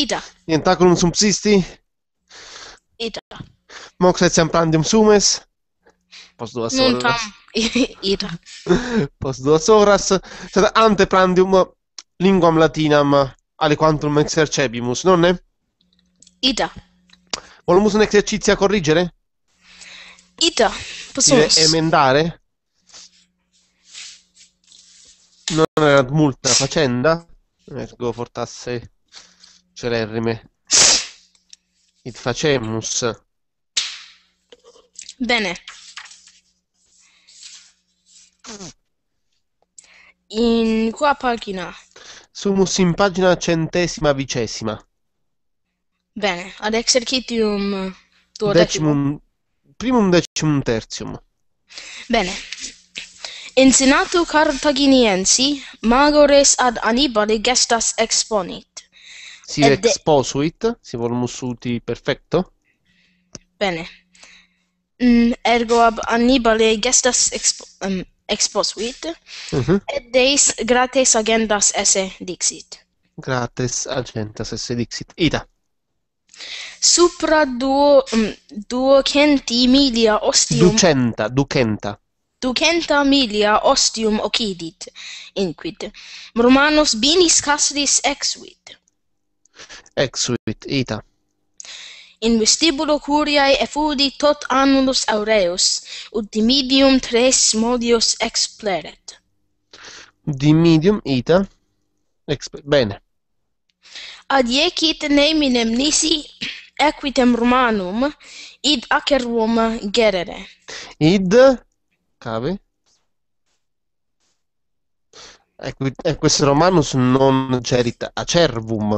Ita. Tentaculum subsisti? Ita. Moxa etiam plandem sumes? Post duas horas. Non ida. Ita. Post duas horas. Sed ante prandium linguam latinam aliquantum exercebimus, nonne? Ida. Ita. Volumus un esercizio a corrigere? Ita. Possiamo... emendare? Non era molta faccenda. Ergo fortasse celerrime. It facemus. Bene. In qua pagina. Sumus in pagina centesima vicesima. Bene, ad exercitium tuo decimum, Primum decimum tertium. Bene. In senatu cartaginiensi, magores ad anibali gestas exponit si Ed exposuit, si volumus uti perfecto. Bene. Mm, ergo ab Annibale gestas expo, um, exposuit, uh mhm. -huh. et deis gratis agendas esse dixit. Gratis agendas esse dixit. Ida. Supra duo, um, duocenti milia ostium... Ducenta, ducenta. Ducenta milia ostium occidit, inquit. Romanus binis castris exuit ex ita in vestibulo curiae effudi tot annulus aureus ut dimidium tres modios expleret dimidium ita bene ad neminem nisi equitem romanum id acerum gerere id cave Equit, ecco romanus non cerita acervum.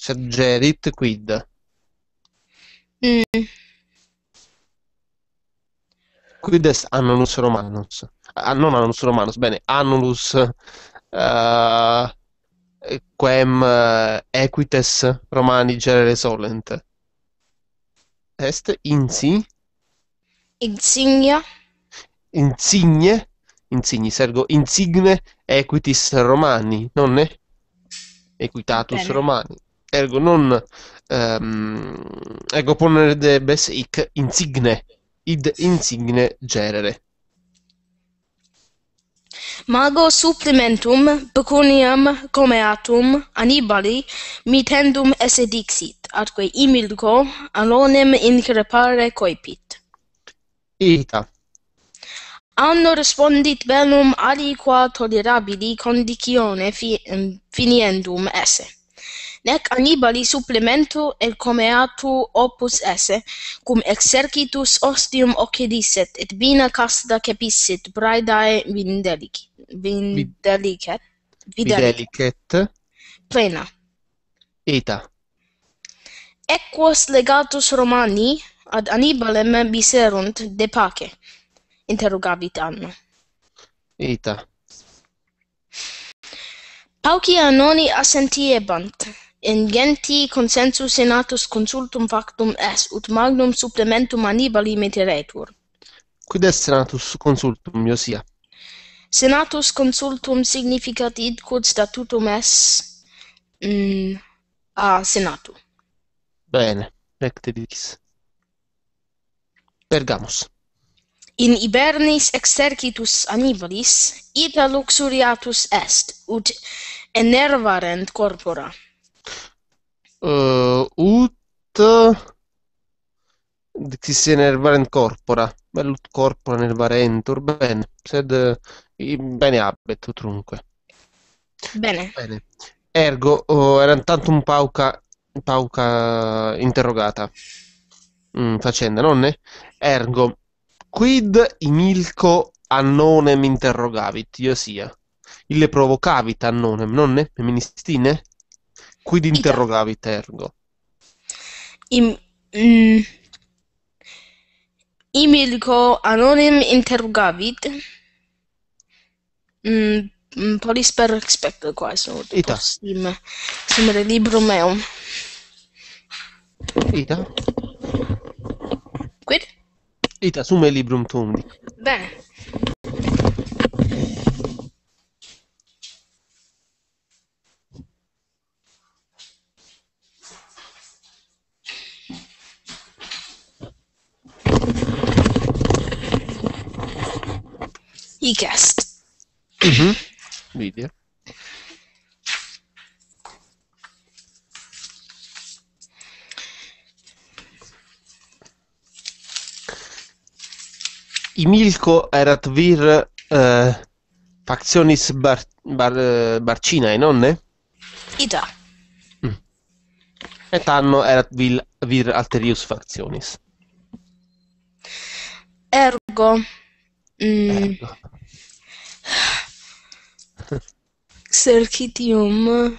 Sergerit quid. Mm. Quid est annulus romanus? Ah, non annulus romanus, bene, annulus uh, quem uh, equites romani gerere solent. Est insi? Insignia. Insigne? Insigni, sergo, insigne equitis romani, non è? Equitatus Bene. romani. ergo non ehm, ego ponere debes ic insigne id insigne gerere mago supplementum pecuniam comeatum anibali mitendum esse dixit atque imilco anonem increpare coepit ita Anno respondit bellum aliqua tolerabili condicione fi finiendum esse nec Anibali supplemento el comeatu opus esse, cum exercitus ostium occidisset, et vina casta capissit, braidae vindelic, vindelicet, plena. Ita. Equos legatus Romani ad Annibalem miserunt de pace, interrogavit Anna. Ita. Paucia noni assentiebant, in genti consensus senatus consultum factum est ut magnum supplementum manibali meteretur quid est senatus consultum iosia senatus consultum significat id quod statutum est mm, a senatu bene recte dix pergamus In Ibernis exercitus Hannibalis, ita luxuriatus est ut enervarent corpora Uh, ut Dixisene nervarent corpora, bellut corpora nervarentur, bene, sed bene habet utrunque. Bene. bene. Ergo, oh, era tantum pauca, pauca interrogata, mm, facenda, nonne? Ergo, quid imilco annonem interrogavit, io sia? Ille provocavit annonem, nonne? Feministine? Quid interrogavi Tergo? Im, mm, Imilco anonim interrogavit. Mm, mm, polis per expecto quae sunt Ita. postim mm, simile libro meum. Ita? Quid? Ita, summe librum tuum. Bene. i guest. Mm-hmm. Media. Imilco erat vir eh, factionis bar, bar, eh, barcinae, nonne? Ida. Mm. Et anno erat vir, vir alterius factionis. Ergo Mm. Sergitium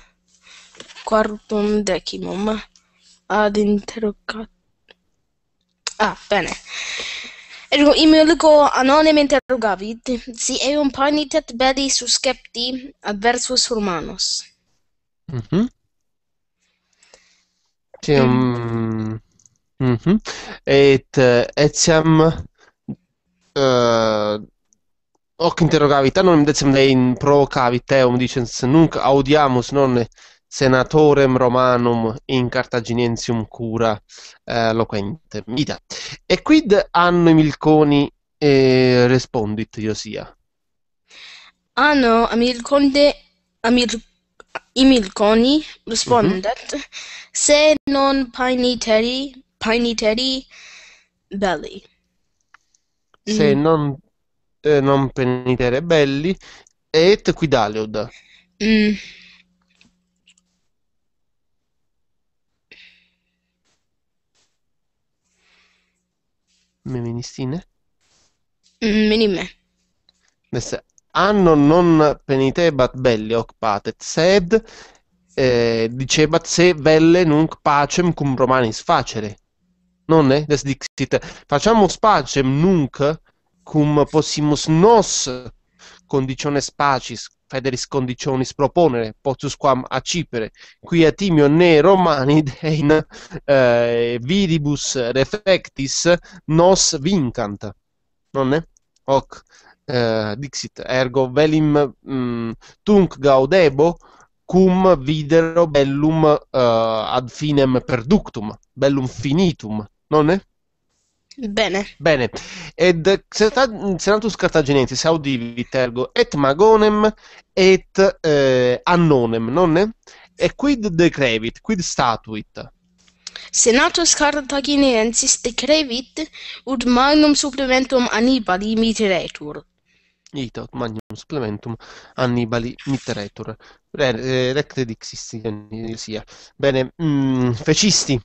quartum decimum ad interrogat Ah, bene. Ergo i me lico anonime interrogavit si e un panitet belli suscepti adversus romanos. Mhm. Mm Tim. Mhm. Mm et eh, etiam uh, hoc interrogavit non in decem de in provocavit teum dicens nunc audiamus non senatorem romanum in cartaginensium cura uh, eh, loquente ida e quid anno milconi eh, respondit Iosia? anno amilconde amil imilconi respondet mm -hmm. se non painiteri painiteri belli se mm. non, eh, non, penite rebelli, et quidaleud. Mm. Meministine? Menimme. Mm, anno non penitebat belli hoc patet, sed eh, dicebat se velle nunc pacem cum Romanis facere. non è des dixit facciamo spacem nunc cum possimus nos conditiones pacis federis conditionis proponere potus quam accipere qui a timio ne romani dein eh, viribus refectis nos vincant non è hoc eh, dixit ergo velim mm, tunc gaudebo cum videro bellum uh, ad finem perductum bellum finitum Nonne? Bene. Bene. Ed senatus cartaginensis audivi tergo et magonem et eh, annonem, nonne? E quid decrevit, quid statuit? Senatus Cartaginensis decrevit ut magnum supplementum Annibali miteretur. Ita ut magnum supplementum Annibali miteretur. Eh, recte dixis sia. Bene, mm, fecisti,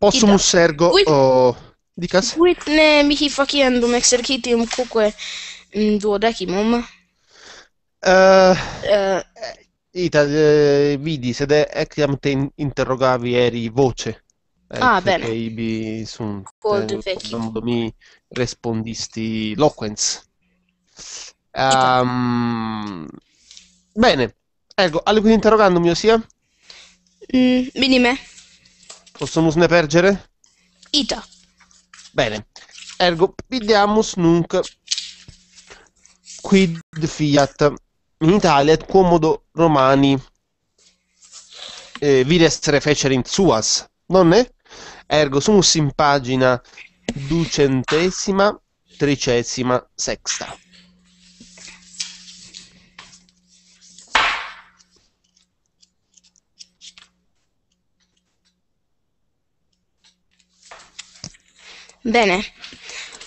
un Sergo, With, oh, dicas? Whitne mihi faciendum exercitium mm, cuque duodecimum. Uh, eh, uh, eh. ita, eh, vidi, sed ecram te interrogavi eri voce. Et eh, ah, bene. Ibi sunt, Cold eh, quando mi rispondisti loquens. Um, bene, ecco, alle quindi interrogandomi ossia? Mm, minime. Possumusne pergere? Ita. Bene. Ergo pidiamus nunc quid fiat in Italia comodo Romani eh, virestere fecere in suas, non è? Ergo sumus in pagina ducentesima, tricesima, sexta. Bene.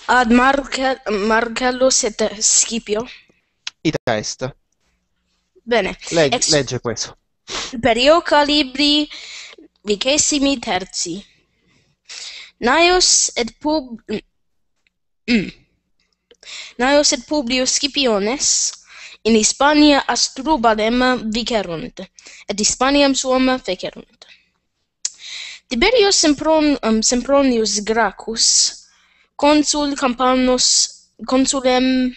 Ad Marca Marcello Scipio. Ita est. Bene. Leg Ex legge questo. Perio calibri vicesimi Terzi. Naius et pub mm. mm. et Publius Scipiones in Hispania astrubalem vicerunt. Et Hispaniam suam fecerunt. Tiberius Sempron um, Sempronius Gracchus consul Campanus consulem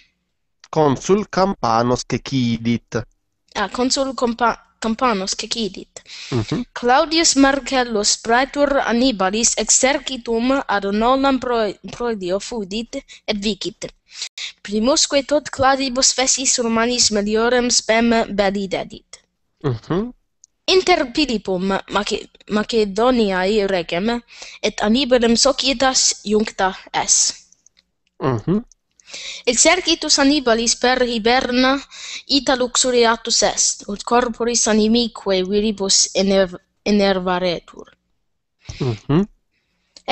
consul Campanus cecidit. Ah consul Compa Campanus cecidit. mm -hmm. Claudius Marcellus praetor Hannibalis exercitum ad nonam pro fudit et vicit Primus tot Claudius fessis Romanis meliorem spem belli dedit Mhm inter Pilipum Macedoniae regem et Anibalem Societas juncta es. Mhm. Mm Exercitus Anibalis per Hiberna ita luxuriatus est, ut corporis animique viribus enerv enervaretur. Mhm.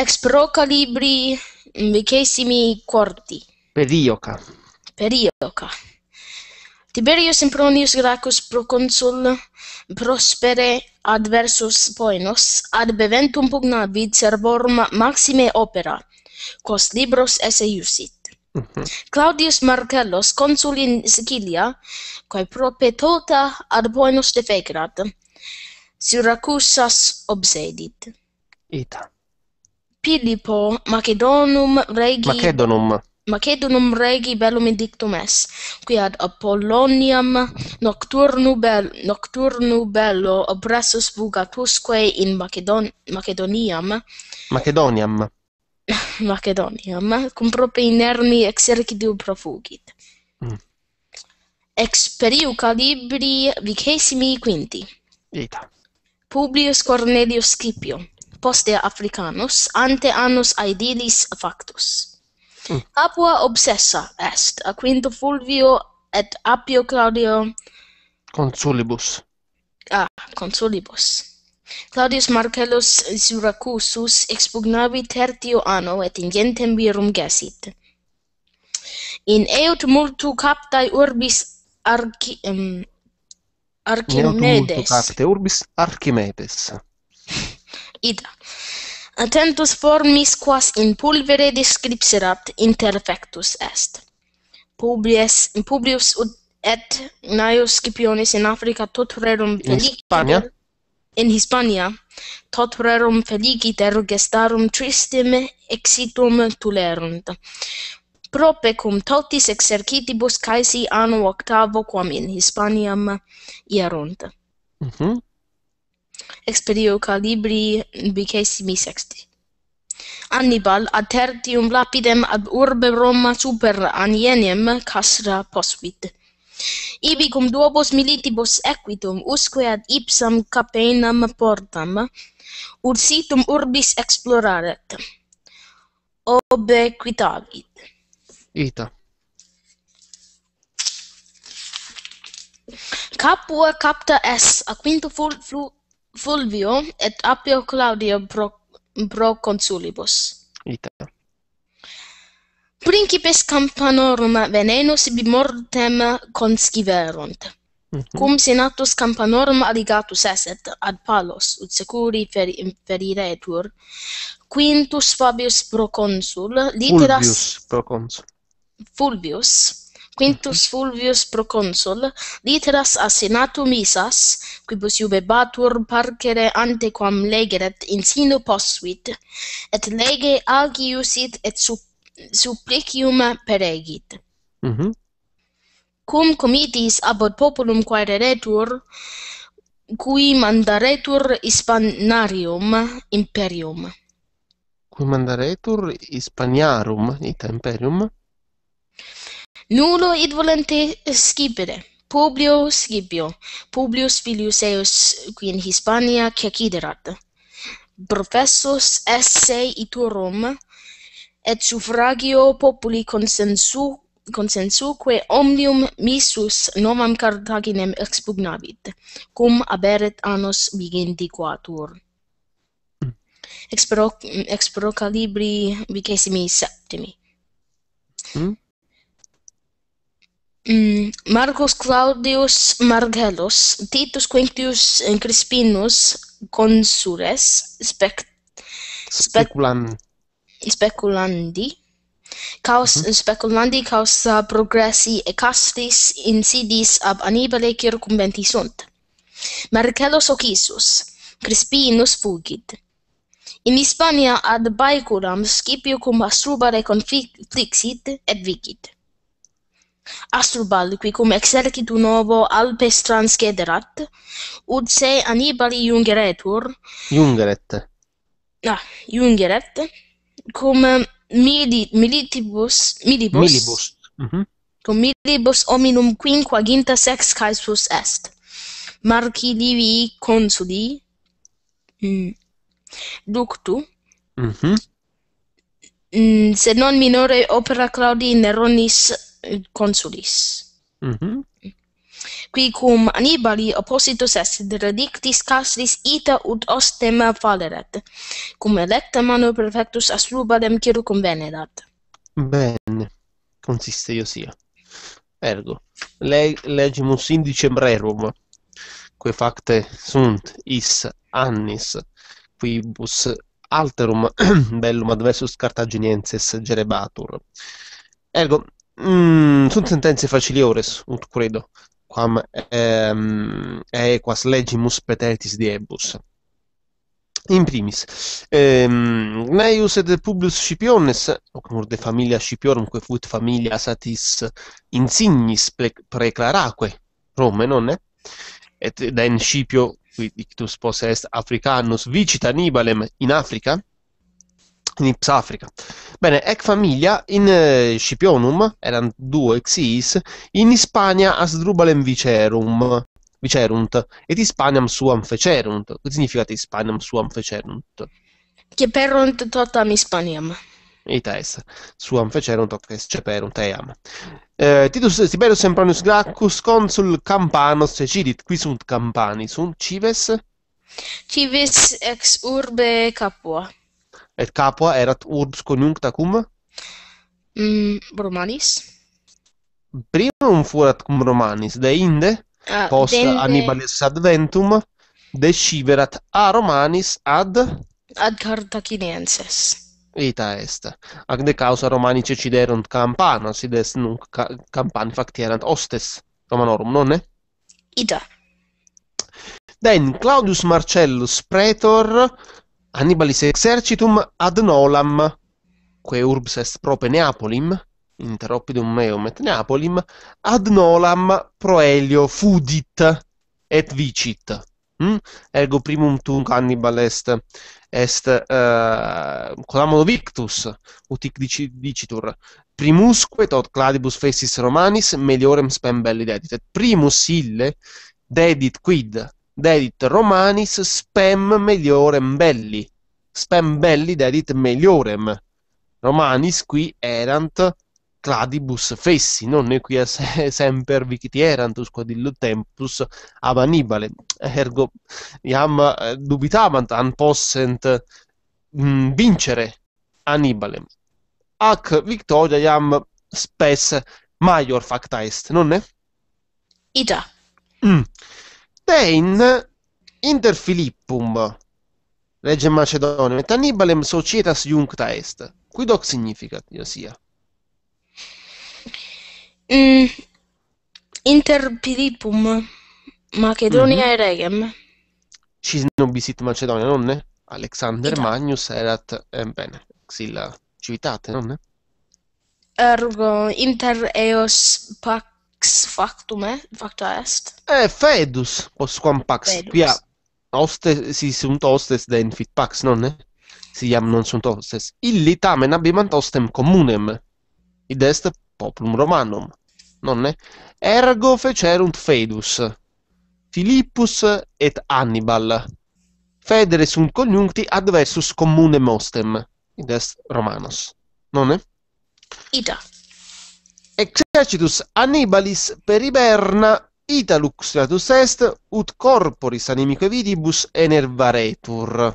Ex pro calibri vicesimi corti. Perioca. Perioca. Tiberius Sempronius Gracchus pro consul prospere adversus poenos ad beventum pugnabit servorum maxime opera quos libros esse iussit mhm. Claudius Marcellus consul in Sicilia quae pro tota ad poenos defecrat Syracusas obsedit Ita Philippo Macedonum regi Macedonum Macedonum regi bellum indictum est, qui ad Apolloniam nocturnu, bello nocturnu bello oppressus bugatusque in Macedon Macedoniam. Macedoniam. Macedoniam, cum propi inermi exercidiu profugit. Mm. Ex periu calibri vicesimi quinti. Ita. Publius Cornelius Scipio, poste Africanus, ante annus aedilis factus. Apua obsessa est, a quinto fulvio et apio claudio... Consulibus. Ah, consulibus. Claudius Marcellus Syracusus expugnavi tertio anno et ingentem virum gesit. In eut multu captae urbis archimedes... Multu multu captae urbis archimedes. Ida. Attentus formis quas in pulvere descripserat interfectus est. Publius, publius ut et naios Scipionis in Africa tot rerum felicitum in Hispania tot rerum felicitum gestarum tristim exitum tulerunt prope cum totis exercitibus caesi anno octavo quam in Hispaniam erunt mm -hmm. Expedio calibri bicesimi sexti. Annibal ad tertium lapidem ab urbe Roma super anienem casra posuit. Ibi cum duobus militibus equitum usque ad ipsam capenam portam, ursitum situm urbis exploraret. Obe quitavit. Ita. Capua capta es a quinto flu Fulvio et Appio Claudio pro, pro consulibus. Ita. Principes Campanorum venenus bi mortem consciverunt. Mm -hmm. Cum senatus Campanorum aligatus eset ad palos, ut securi feri, feriretur, quintus Fabius pro consul, literas... Fulvius pro consul. Fulvius Quintus Fulvius proconsul literas a senatu misas quibus iubebatur batur parcere antequam legeret in sino possuit et lege agiusit et sup supplicium peregit mm -hmm. cum comitis ab populum quaeretur qui cui mandaretur hispanarium imperium cui mandaretur hispaniarum ita imperium Nullo id volente scipere. Publio scipio. Publius filius eius qui in Hispania ceciderat. Professus esse iturum, et suffragio populi consensu consensuque omnium missus novam Carthaginem expugnavit cum aberet annos viginti quatur. Mm. Ex pro calibri vicesimi septimi. Mm? Mm, Marcus Claudius Margellus, Titus Quintius Crispinus consures speculandi speculandi caus mm -hmm. speculandi causa progressi e castis in sidis ab Annibale circumventi sunt. Marcellus Ocisus Crispinus fugit. In Hispania ad Baecuram Scipio cum astrubare conflixit et vicit astrobal qui cum exercit un novo alpes transcederat ut se anibali jungeretur jungeret ah jungeret cum militibus Milibus Milibus. Mhm. cum militibus hominum quinquaginta sex caesus est marchi divi consuli mm. ductu mhm mm Sed non minore opera Claudii Neronis consulis. Mm-hmm. Qui cum Annibali oppositus est redictis castris ita ut ostem falleret, cum electa manu perfectus a slubalem circum venerat. Bene, consiste io sia. Ergo, le legimus indicem rerum, que facte sunt is annis, quibus alterum bellum adversus Carthaginienses gerebatur. Ergo, Mm, sunt facili ores, ut credo, quam ehm, equas legimus preteritis diebus. In primis, ehm, neius et publius Scipiones, hoc nur de familia Scipiorum, que fut familia satis insignis pre preclaraque, Rome, non è? Et den Scipio, qui dictus posse est Africanus, vicit Annibalem in Africa, Knips Africa. Bene, ec familia in eh, Scipionum, erano due exiis, in Hispania Asdrubalem Vicerum, Vicerunt, et Hispaniam suam fecerunt. Che significa Hispaniam suam fecerunt? Che perunt totam Hispaniam. Ites, suam fecerunt hoc ceperunt, eam. Eh, Titus Tiberius Sempronius Gracchus consul Campanos ecidit, qui sunt Campani, sunt Cives? Cives ex urbe Capua. et capua erat urbs coniuncta cum? Mm, Romanis. Primum furat cum Romanis, de inde, uh, post dende... Hannibalis adventum, deciverat a Romanis ad... Ad Cartaginenses. Ita est. Ac de causa Romani ceciderunt campana, sid nunc ca campani facterant hostes Romanorum, nonne? Ita. Den Claudius Marcellus, pretor, Hannibalis exercitum ad Nolam, quae urbs est prope Neapolim, interoppidum meo meum et Neapolim, ad Nolam proelio fudit et vicit. Hm? Ergo primum tunc Hannibal est, est uh, eh, colamodo victus, utic dicitur, primusque tot cladibus facies romanis meliorem spem belli dedit et primus ille dedit quid dedit romanis spem meliorem belli. Spem belli dedit meliorem. Romanis qui erant cladibus fessi, non equia se, semper victi erantus quod illo tempus abanibale. Ergo, iam eh, dubitavant an possent mh, mm, vincere Annibale. Ac victoria iam spes major facta est, non è? Ida. Mm. Stein Filippum legge Macedonio, et Annibalem societas juncta est. Qui doc significat, io sia. Mm. Filippum Macedonia mm -hmm. regem. Ci nobisit Macedonia, non ne? Alexander esatto. Magnus erat, eh, bene, xilla civitate, ne? Ergo, inter eos pac factum eh? facta est. Eh, fedus, post quam pax, fedus. quia hostes, si sunt hostes de infit pax, non, eh? Si iam non sunt hostes. Illi tamen abimant hostem communem, id est populum romanum, non, eh? Ergo fecerunt fedus, Philippus et Hannibal. Federe sunt coniuncti adversus commune hostem, id est romanos, non, eh? Ida. Exercitus Hannibalis per Iberna Italux status est ut corporis animique vidibus enervaretur.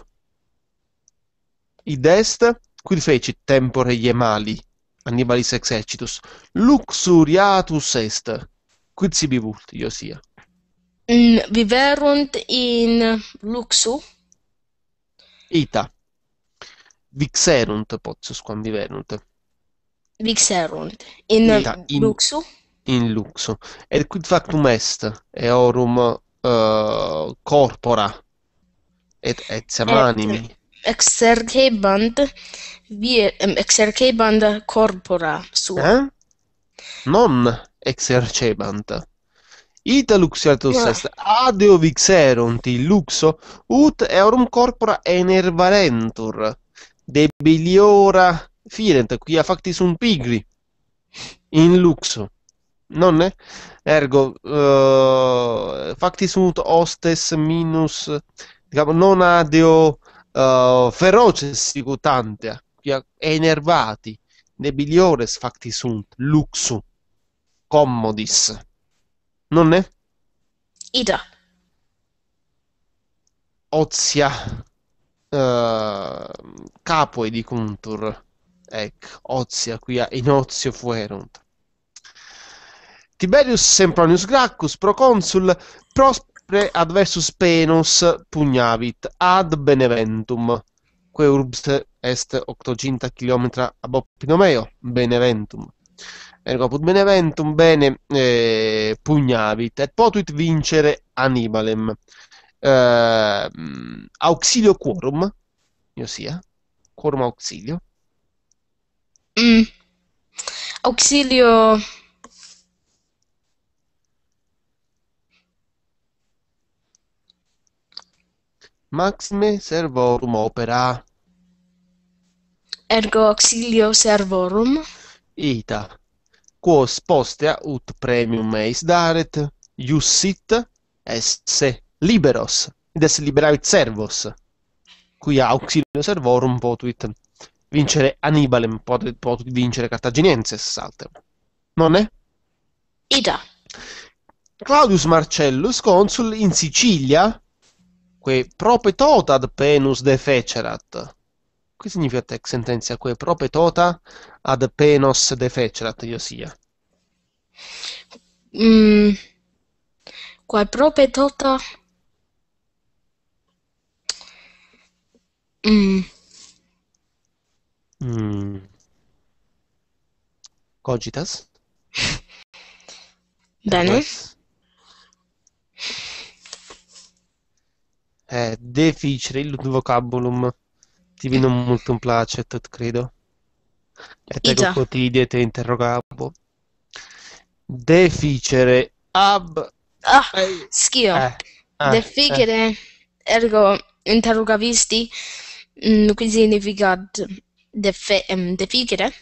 Id est quid fecit tempore Iemali Hannibalis exercitus luxuriatus est quid sibi vult Iosia. Mm, viverunt in luxu ita vixerunt potius quam viverunt mm Vixerunt, in, in, in Luxo. In Luxu. Ed quid factum est, eorum uh, eh, corpora, et etiam animi. Exercebant, vie, exercebant corpora su. Eh? Non exercebant. Ita luxiatus ah. est, adeo vixerunt in luxo, ut eorum corpora enervarentur, debiliora firent qui quia facti sunt pigri in luxo. non Nonne? Ergo, uh, eh, facti sunt hostes minus, diciamo, non adeo uh, feroce sicutante quia enervati, nebiliores facti sunt, luxu, commodis. non Nonne? Ida. Ozia uh, eh, capoe di contur Ecco, ozia qui in ozio fuerunt. Tiberius Sempronius Gracchus, proconsul, prospre adversus penus pugnavit ad Beneventum, que urbs est octoginta kilometra ab Oppinomeo, Beneventum. Ergo put Beneventum bene eh, pugnavit, et potuit vincere Anibalem. Eh, auxilio quorum, io sia, quorum auxilio, Mm. Auxilio. Maxime servorum opera. Ergo auxilio servorum. Ita. Quos postea ut premium eis daret, ius sit, est se liberos, des liberavit servos, quia auxilio servorum potuit vincere Annibale, può, può vincere Cartaginense Saltem. Non è? Ida. Claudius Marcellus, consul in Sicilia, que prope totad penus defecerat. Che significa tec sentenza? Que prope tota ad penos defecerat, io sia. Mm. Quae prope tota... Mm. Mm. Cogitas. Bene. È difficile il vocabulum. Ti vino molto un placet, credo. E te lo quotidie te interrogavo. Deficere ab... Ah, schio. Eh, ah, Deficere, eh. ergo interrogavisti, mm, quindi significa de, fe, um, defigere,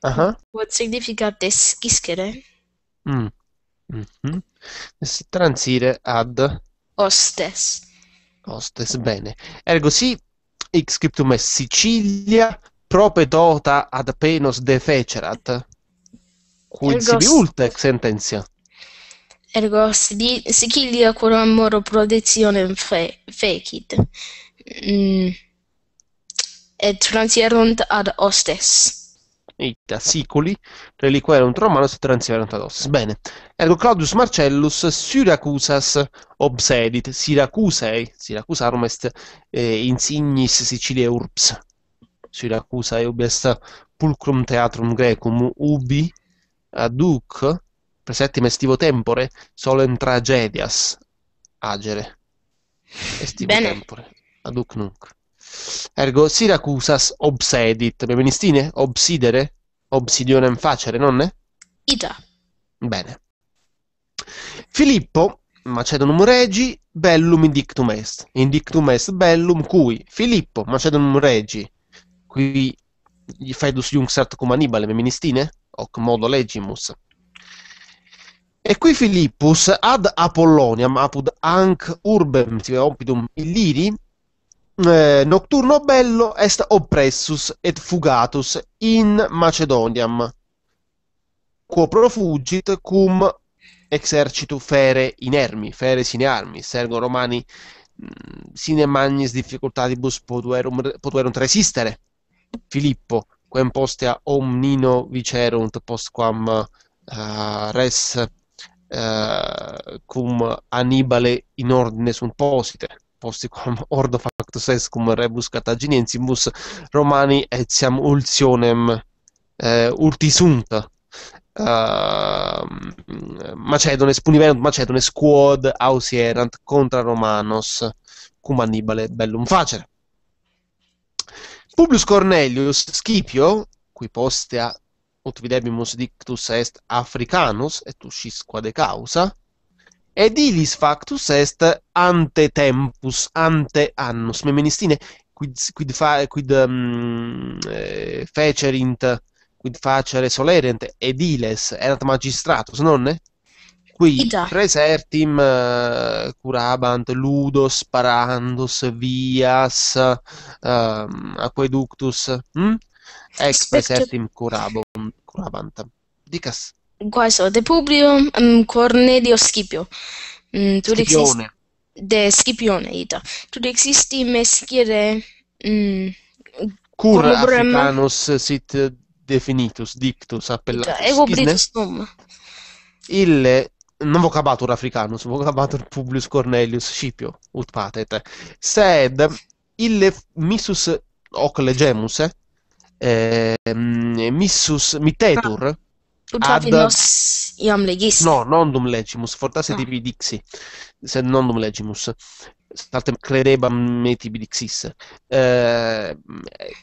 uh-huh. può significare deschischere. Mm. Mm-hmm. Transire ad hostes. Hostes, bene. Ergo si scriptum est Sicilia dota ad penos fecerat. Cui sibi ultex sententia. Ergo si, Sicilia quorum moro fe, fecit. Mm transierunt ad hostes. I tassicoli, reliquerunt cioè romanus transierunt ad hostes. Bene. Ergo Claudius Marcellus Syracusas obsedit, Siracusei, Siracusarum est eh, insignis Sicilia urps. Siracusa ubi est pulcrum theatrum grecum, ubi aduc presettim estivo tempore solen tragedias agere. Estivo Bene. tempore, aduc nunc. Ergo Siracusas obsedit. Feministine? Obsidere? Obsidionem facere, nonne? Ida. Bene. Filippo, Macedonum Regi, Bellum Indictum Est. Indictum Est Bellum, cui Filippo, Macedonum Regi, qui gli Fedus Jungsart cum Annibale, Feministine? Hoc modo legimus. E qui Filippus ad Apollonia, apud anc urbem tive opidum illiri eh, Nocturno bello est oppressus et fugatus in Macedoniam, quo profugit cum exercitu fere in inermi, fere sine armi, sergo Romani mm, sine magnis difficultatibus potuerum, potuerum resistere. Filippo, quem postea omnino vicerunt postquam uh, eh, res uh, cum Annibale in ordine sunt posite posticum ordo factus escum rebus Cartaginiensimus Romani etiam ulcionem eh, urtisunt uh, ehm, Macedones punivent Macedones quod ausierant contra Romanos cum Annibale bellum facere Publius Cornelius Scipio qui postea ut videbimus dictus est Africanus et uscis quade causa ed ilis factus est ante tempus, ante annus. Memenistine quid, quid, fa, quid um, eh, fecerint, quid facere solerent, ed iles erat magistratus, nonne? qui presertim uh, eh, curabant ludos parandus vias uh, aqueductus hm? ex presertim curabant. dicas Guaiso de Publio um, Cornelio Scipio. Mm, tu Scipione. De Scipione, ita. Tu existi meschiere... Mm, Cur africanus sit definitus, dictus, appellatus. Ita, ego britus num. Ille non vocabatur africanus, vocabatur Publius Cornelius Scipio, ut patete. Sed ille missus hoc legemus, eh, ehm, missus mitetur, Utravinos ad... iam legis. No, non dum legimus, fortasse no. Ah. tibi dixi, sed non dum legimus. Saltem credebam me tibi dixis. Eh,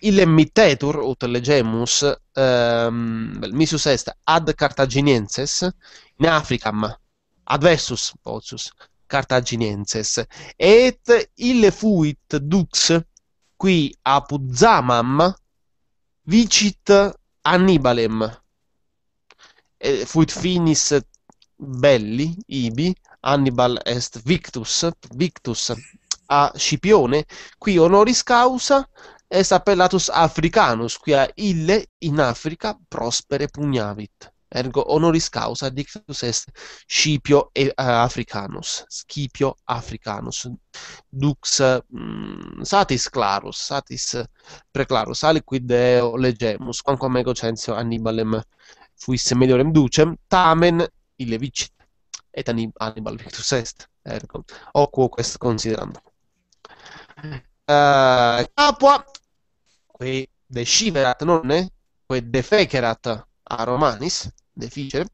illem mittetur, ut legemus, ehm, misus est ad Cartaginienses in Africam, adversus potius Cartaginienses, et ille fuit dux qui apud Zamam vicit Annibalem eh, fuit finis belli, ibi, Hannibal est victus, victus a Scipione, qui honoris causa est appellatus africanus, qui a ille in Africa prospere pugnavit. Ergo honoris causa dictus est Scipio e, eh, africanus, Scipio africanus. Dux um, satis clarus, satis preclarus aliquid deo legemus, quanquam ego censio Hannibalem fuisse meliorem ducem, tamen ille vicit, et animal victus est, ergo, ocuo quest considerando. Uh, eh, capua, qui desciverat nonne, qui defecerat a Romanis, deficere,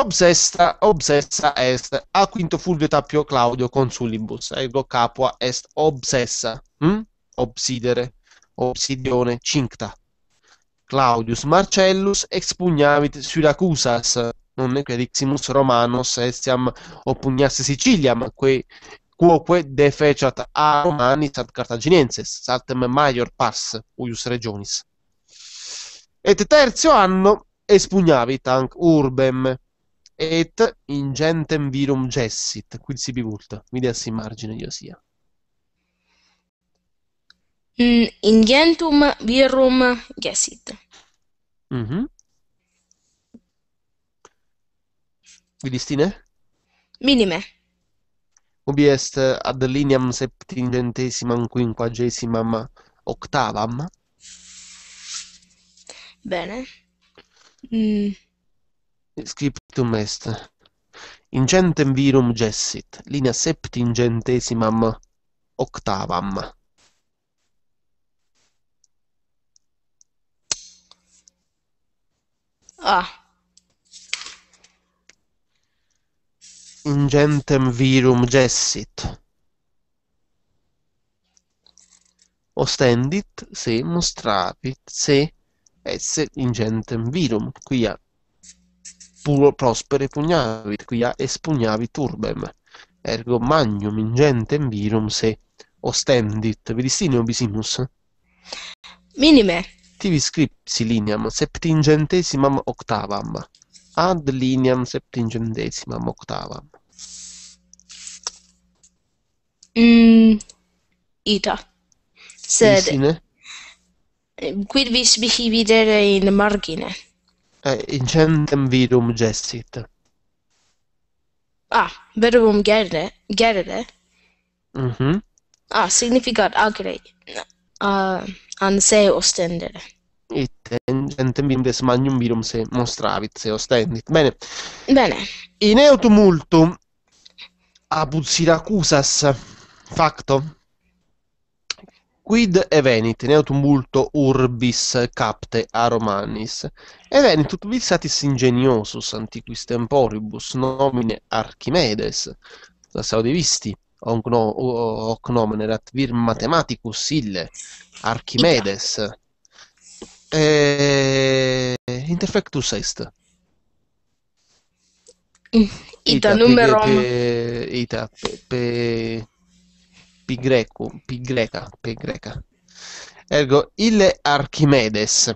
obsesta, obsessa est a quinto Fulvio Tappio Claudio consulibus, ergo capua est obsessa, hm? obsidere, obsidione, cincta, Claudius Marcellus expugnavit Syracusas, non queriximus Romanos estiam oppugnasse Siciliam, que quoque defeciat a Romani sat Cartaginenses, saltem major pass huius regionis. Et terzo anno espugnavit anc urbem, et ingentem virum gessit, quid si bivult, videas in margine io sia. Mm, ingentum virum gesit. mm -hmm. Vilistine? Minime. Ubi est ad lineam septingentesimam quinquagesimam octavam? Bene. Mm. Scriptum est. Ingentem virum gessit, linea septingentesimam octavam. Ah. Ingentem virum gessit. Ostendit se mostravit se esse ingentem virum, quia puro prospere pugnavit, qui a espugnavit urbem, ergo magnum ingentem virum se ostendit. Viristi bisimus? Minime. tivi scripsi lineam septingentesimam octavam. Ad lineam septingentesimam octavam. Mm, ita. Sed... Isine? Eh, quid vis mihi videre in margine? Eh, in centem virum gestit. Ah, verbum gerere? Gerere? Mhm. Mm ah, significat agere. Ah... Uh, an se ostendere. E tentem vindes magnum virum se mostravit, se ostendit. Bene. Bene. In eo tumultum abud Siracusas facto quid evenit neo tumulto urbis capte a Romanis evenit ut satis ingeniosus antiquis temporibus nomine Archimedes la visti hoc nomine erat vir mathematicus ille Archimedes e... interfectus est ita, ita numerum ita pe, pi greco pi greca pe greca ergo ille Archimedes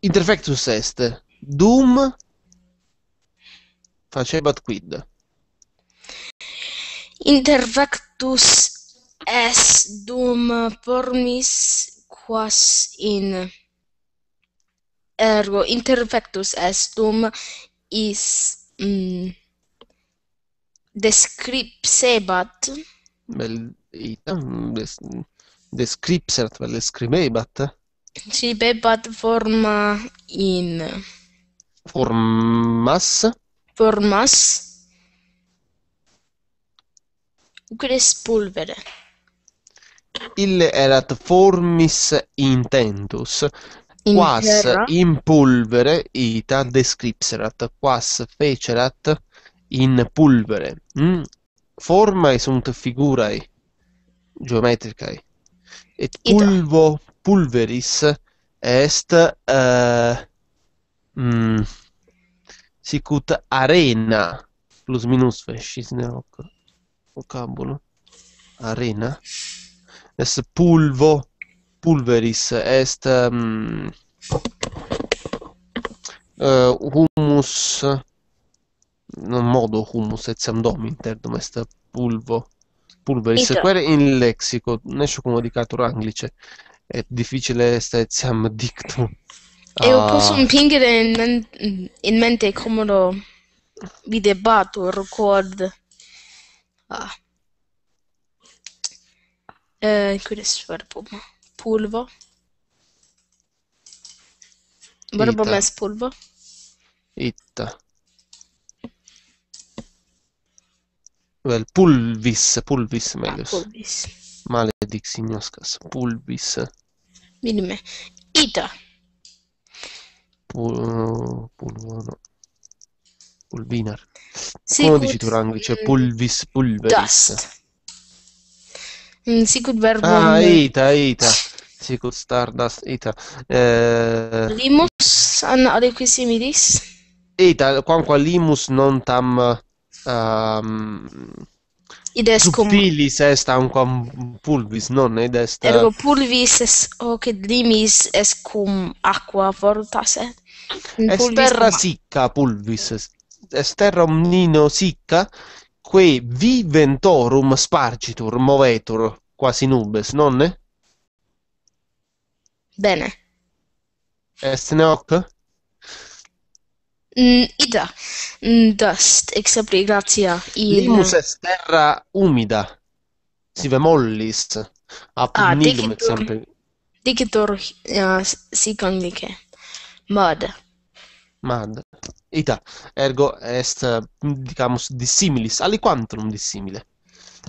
interfectus est dum facebat quid intervectus est dum formis quas in ergo intervectus est dum is mm, descripsebat vel des, descripsert vel scribebat bebat forma in formas formas pulvere. Ille erat formis intentus, in quas terra. in pulvere ita descripserat, quas fecerat in pulvere. Mm. Formae sunt figurae geometricae, et pulvo ita. pulveris est uh, mm, sicut arena plus minus vescis ne hoc vocabolo arena es pulvo pulveris est um, uh, humus non modo humus etiam dominter dum est pulvo pulveris Ito. quere in lexico nescio comunicator anglice è difficile est etiam dictum e lo uh, ah. posso impingere in, men in mente come lo vi debatto record Ah. Eh, kunde svara på pulver. Var det bara mest pulver? Itta. Väl pulvisse, pulvisse meilläs. Ah, pulvis. Malediksin joskas, pulvisse. Minime. Ita. Vinar. Sigur... Come dici tu l'angolo? Cioè pulvis pulveris. Dust. Mm, Sigurd Verbum. Ah, Ita, Ita. Sigurd Stardust, Ita. Eh... Limus an adequisimilis. Ita, quanqua limus non tam... Um, ehm, Idescum. Subtilis est anquam pulvis, non ed est... Ergo eh, pulvis es hoc ed limis est cum aqua fortasse. Est terra sicca pulvis est esterra omnino sicca, quae viventorum spargitur, movetur, quasi nubes, nonne? Bene. Est ne hoc? Mm, ida. Mm, dust, ex abri, gratia. Limus est terra umida, sive mollis, Ap ah, nidum, ex abri. Dicitur, uh, sicum dice. Mud. Mud. ita, ergo est, dicamus, dissimilis, aliquantum dissimile.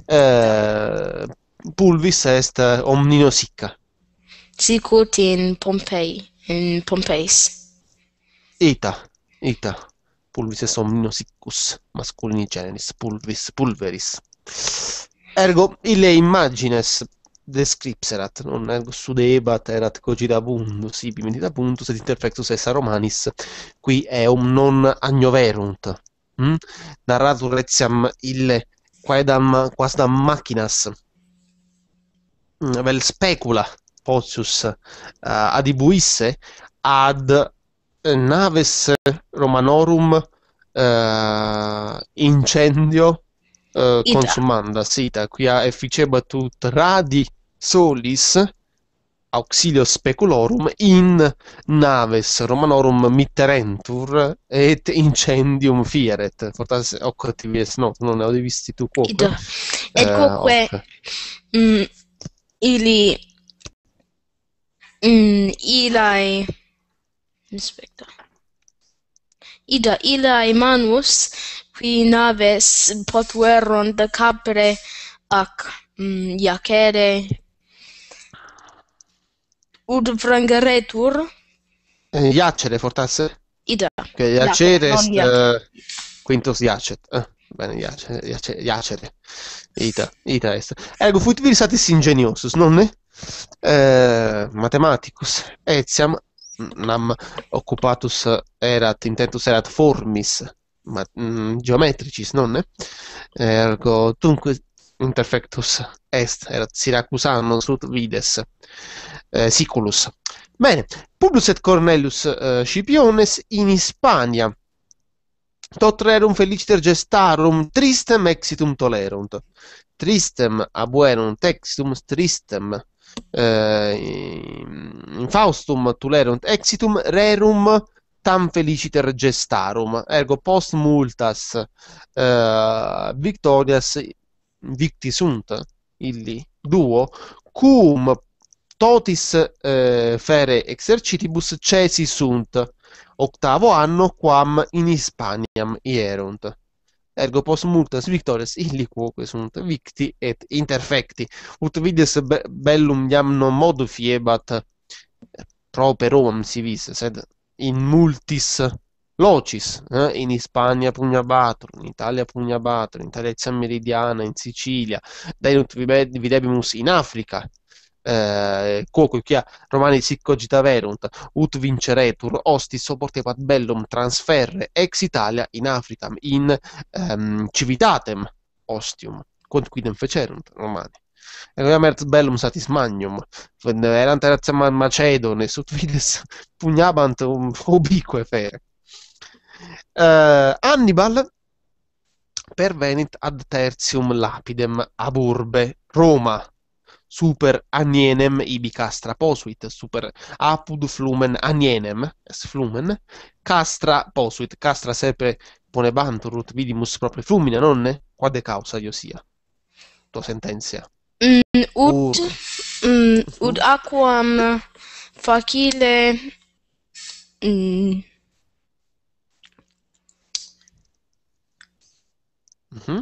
Eh, pulvis est omnino sicca. Sicut in Pompei, in Pompeis. Ita, ita, pulvis est omnino siccus, masculini generis, pulvis, pulveris. Ergo, ille imagines descripserat, non ergo sudebat erat cogidabundus, ibi meditapundus, et interfectus essa romanis, qui eum non agnoverunt. Mm? Hm? Narratur etiam ille quaedam quasdam machinas vel specula potius uh, eh, adibuisse ad naves romanorum uh, incendio uh, consumanda sita quia efficebat ut radi solis auxilio speculorum in naves romanorum mitterentur et incendium fieret fortasse hoc te no non ne avevi visti tu quo ecco que ili in mm, ilai inspecta ida ilai manus qui naves potuerunt capere ac mm, iacere Udvrangretur? Iacere, eh, Fortasse? Ida. Ok, Iacere, eh, eh, est, Quintus Jacet. Ah, bene, Jacere. iacere, Ita, ita est. Ergo fuit virsatis ingeniosus, nonne? Eh, mathematicus etiam nam occupatus erat intentus erat formis ma, mh, mm, geometricis nonne ergo dunque Interfectus est, era Siracusano sut vides, eh, siculus. Bene, Publius et Cornelius eh, Scipiones in Hispania. Tot rerum feliciter gestarum, tristem exitum tolerunt. Tristem abuerunt exitum, tristem eh, in faustum tolerunt exitum, rerum tam feliciter gestarum, ergo post multas eh, victorias victi sunt illi duo cum totis eh, fere exercitibus cesi sunt octavo anno quam in Hispaniam ierunt ergo post multas victores illi quoque sunt victi et interfecti ut vides be bellum iam non modo fiebat eh, pro per om si vis sed in multis Locis, eh? in Spagna Pugna Pugnabatru, in Italia Pugna Pugnabatru, in Italia Meridiana, in Sicilia, Dailut Videbimus in Africa, eh, quoque chia romani sic cogita verunt, ut vinceretur, osti Pat bellum transferre ex Italia in Africa, in ehm, civitatem ostium, quod quidem fecerunt romani. E Egamert bellum satis magnum, erant ratiam macedone, sut vides pugnabant ubique um, fere. Uh, Hannibal per venit ad tertium lapidem ab urbe Roma super anienem ibi castra posuit super apud flumen anienem flumen castra posuit castra sepe ponebantur ut vidimus propri flumina nonne quade causa io sia tua sententia mm, ut mm, ut mm, aquam facile mm, Mm-hmm.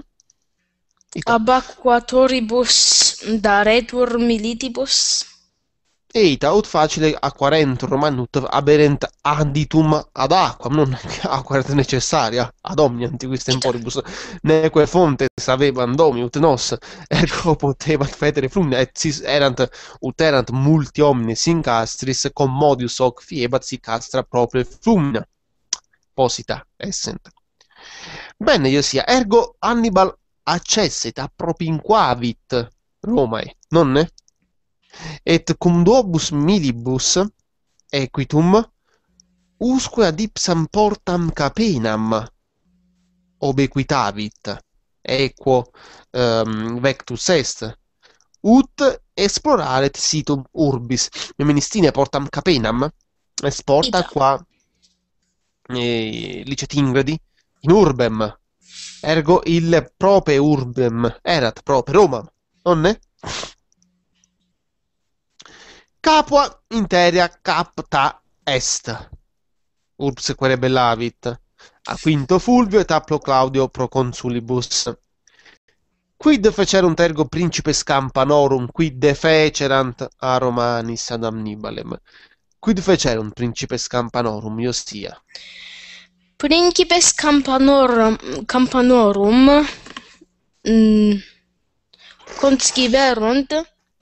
Ecco. Abaquatoribus daretur militibus? Eita, ut facile acquarentur manut aberent aditum ad aquam, non acqua necessaria, ad omni quis temporibus, neque fontes avebam domiut nos, ergo potebat fetere frumne, et sis erant, ut erant multi omnes in castris, commodius hoc fiebat si castra propria frumna, posita essent. Bene io sia, ergo Hannibal accessit appropinquavit Romae, nonne? Et cum duobus milibus equitum usque ad ipsam portam capenam obequitavit equo um, vectus est ut esploraret situm urbis meministine portam capenam esporta qua eh, licet ingredi in urbem, ergo il prope urbem, erat prope Roma, nonne? Capua interia capta est, urbs querebelavit, a Quinto Fulvio et aplo Claudio proconsulibus. Quid fecerunt ergo principes campanorum, quid defecerunt a Romanis ad Amnibalem. Quid fecerunt principes campanorum, io Principes Campanorum, campanorum mh, mm,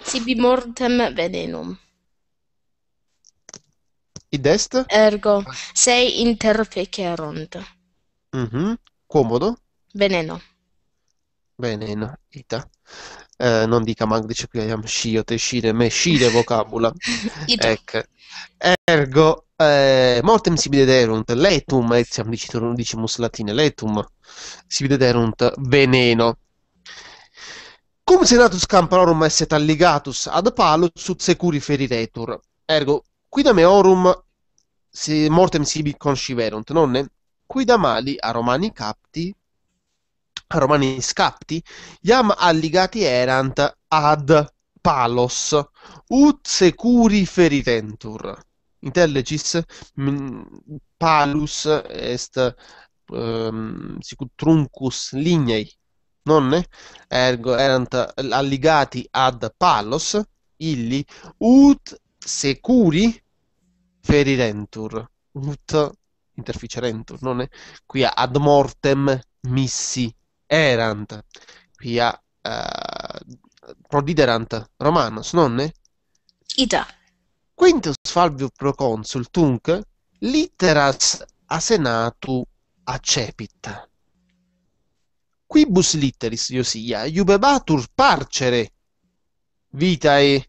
sibi mortem venenum. Id est? Ergo, sei interfecerunt. Mm-hmm. Comodo? Veneno. Veneno, ita. Eh, non dica manglice qui iam scio, te scire, me scire vocabula. ecco. Ergo, eh, mortem sibi dederunt, letum, eh, siamo dicitur dicimus latine, letum, sibi dederunt, veneno. Cum senatus camparorum esset alligatus ad palus, sub securi feriretur. Ergo, quida meorum si, mortem sibi conciverunt, nonne? Quida mali a Romani capti, a Romani scapti, iam alligati erant ad palos, ut securi feritentur. Intelligis palus est um, sicut truncus lignei, nonne? Ergo erant alligati ad palos, illi ut securi ferirentur. Ut interficerentur, nonne? Quia ad mortem missi erant. Quia uh, prodiderant Romanos, nonne? Ita. Quintus Falvius proconsul tunc litteras a senatu accepit. Quibus litteris Iosia iubebatur parcere vitae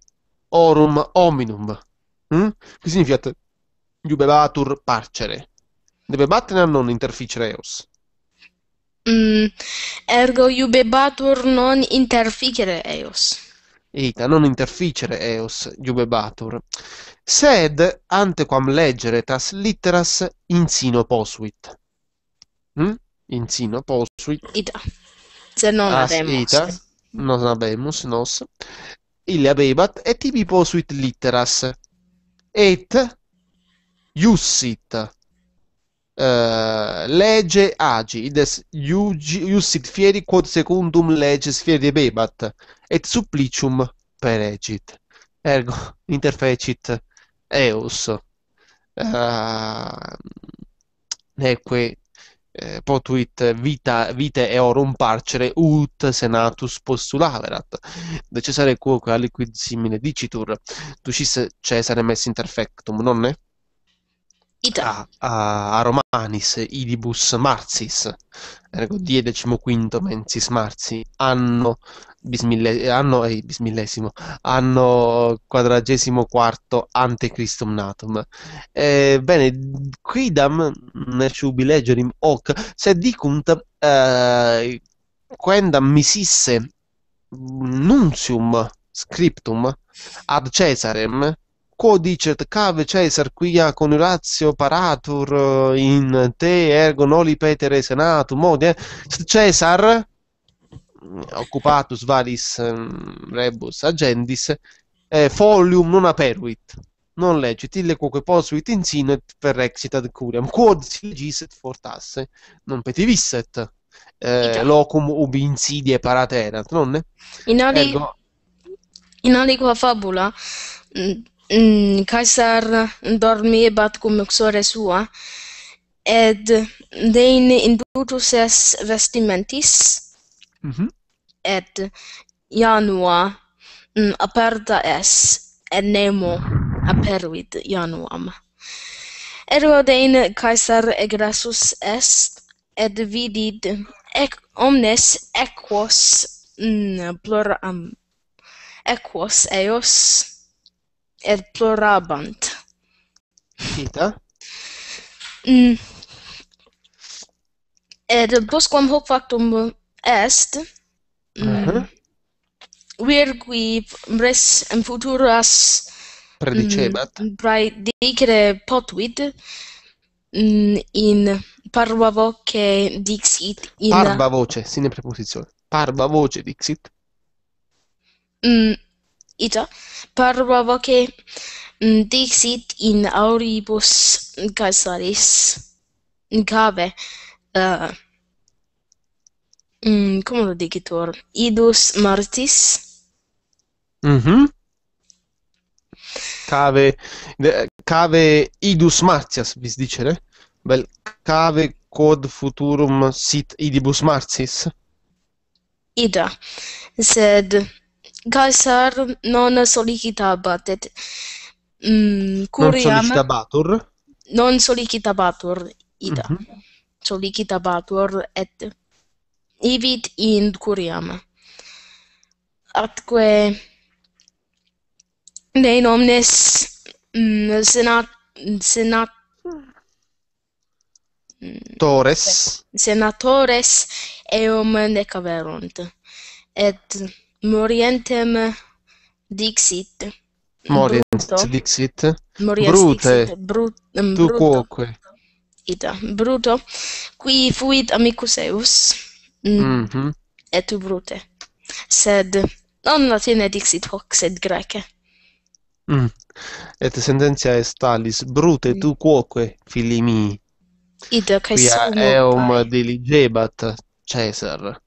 orum hominum. Hm? Che significa iubebatur parcere? Debe battene non interficere eos. Mm, ergo iubebatur non interficere eos. Eita, non interficere eos, jubebatur. Sed antequam leggere tas litteras insino posuit. Mm? Hm? Insino posuit. Ita. Se non habemus. Ita, non habemus, nos. Ille habebat, et tibi posuit litteras. Et iussit. Uh, lege agi, ides iusit fieri quod secundum leges fieri bebat, et supplicium per egit. Ergo, interfecit eus. Uh, neque eh, potuit vita, vite eorum parcere ut senatus postulaverat necessare quoque aliquid simile dicitur tu ducis Cesare mess interfectum, nonne? Ita. A, a, Romanis idibus marsis, ergo die decimoquinto mensis marsi, anno, bismille, anno eh, bismillesimo, anno quadragesimo quarto ante Christum natum. Eh, bene, quidam nesciubi legerim hoc, se dicunt eh, quendam misisse mm, nuntium scriptum ad Cesarem, quo dicet caveces arquia coniulatio paratur eh, in te ergo noli petere senatu odie eh. Cesar mm, occupatus valis mm, rebus agendis eh, folium non aperuit non legit ille quoque posuit insinet per exitat curiam quod si legiset fortasse non petivisset eh, ecco. locum ub insidie paraterant nonne in aliqua ergo... in aliqua fabula mm, Caesar mm, dormiebat cum uxore sua et deine in brutus es vestimentis mhm. mm -hmm. et janua aperta es et nemo aperuit januam ergo deine Caesar egressus est et vidid ec omnes equos mm, plur am equos eos er plorabant. Dita? Mm. Ed busquam hoc factum est, mm, uh -huh. virgui res in futuras predicebat, mm, predicere potuit, mm, in parva voce dixit. In... Parva voce, sine preposizione. Parva voce dixit. Mm, ita parva voce mm, dixit in auribus caesaris in cave eh, mm come lo dici tu idus martis mhm cave de, cave idus martias vi dicere bel cave quod futurum sit idibus martis ida sed Caesar non solicitabat et mm, curiam non solicitabatur non solicitabatur ida mm -hmm. solicitabatur et ibit in curiam atque de in omnes mm, senat senat Tores. Senatores eum necaverunt. Et Morientem dixit. Morientem dixit. dixit. Brute. Brute. Tu quoque. Ita. Bruto. Qui fuit amicus eus. Mm -hmm. tu brute. Sed non latine dixit hoc, sed grece. Mm. Et sententia est talis. Brute tu quoque, fili mii. Ida, caissum. Quia eum diligebat, Cesar.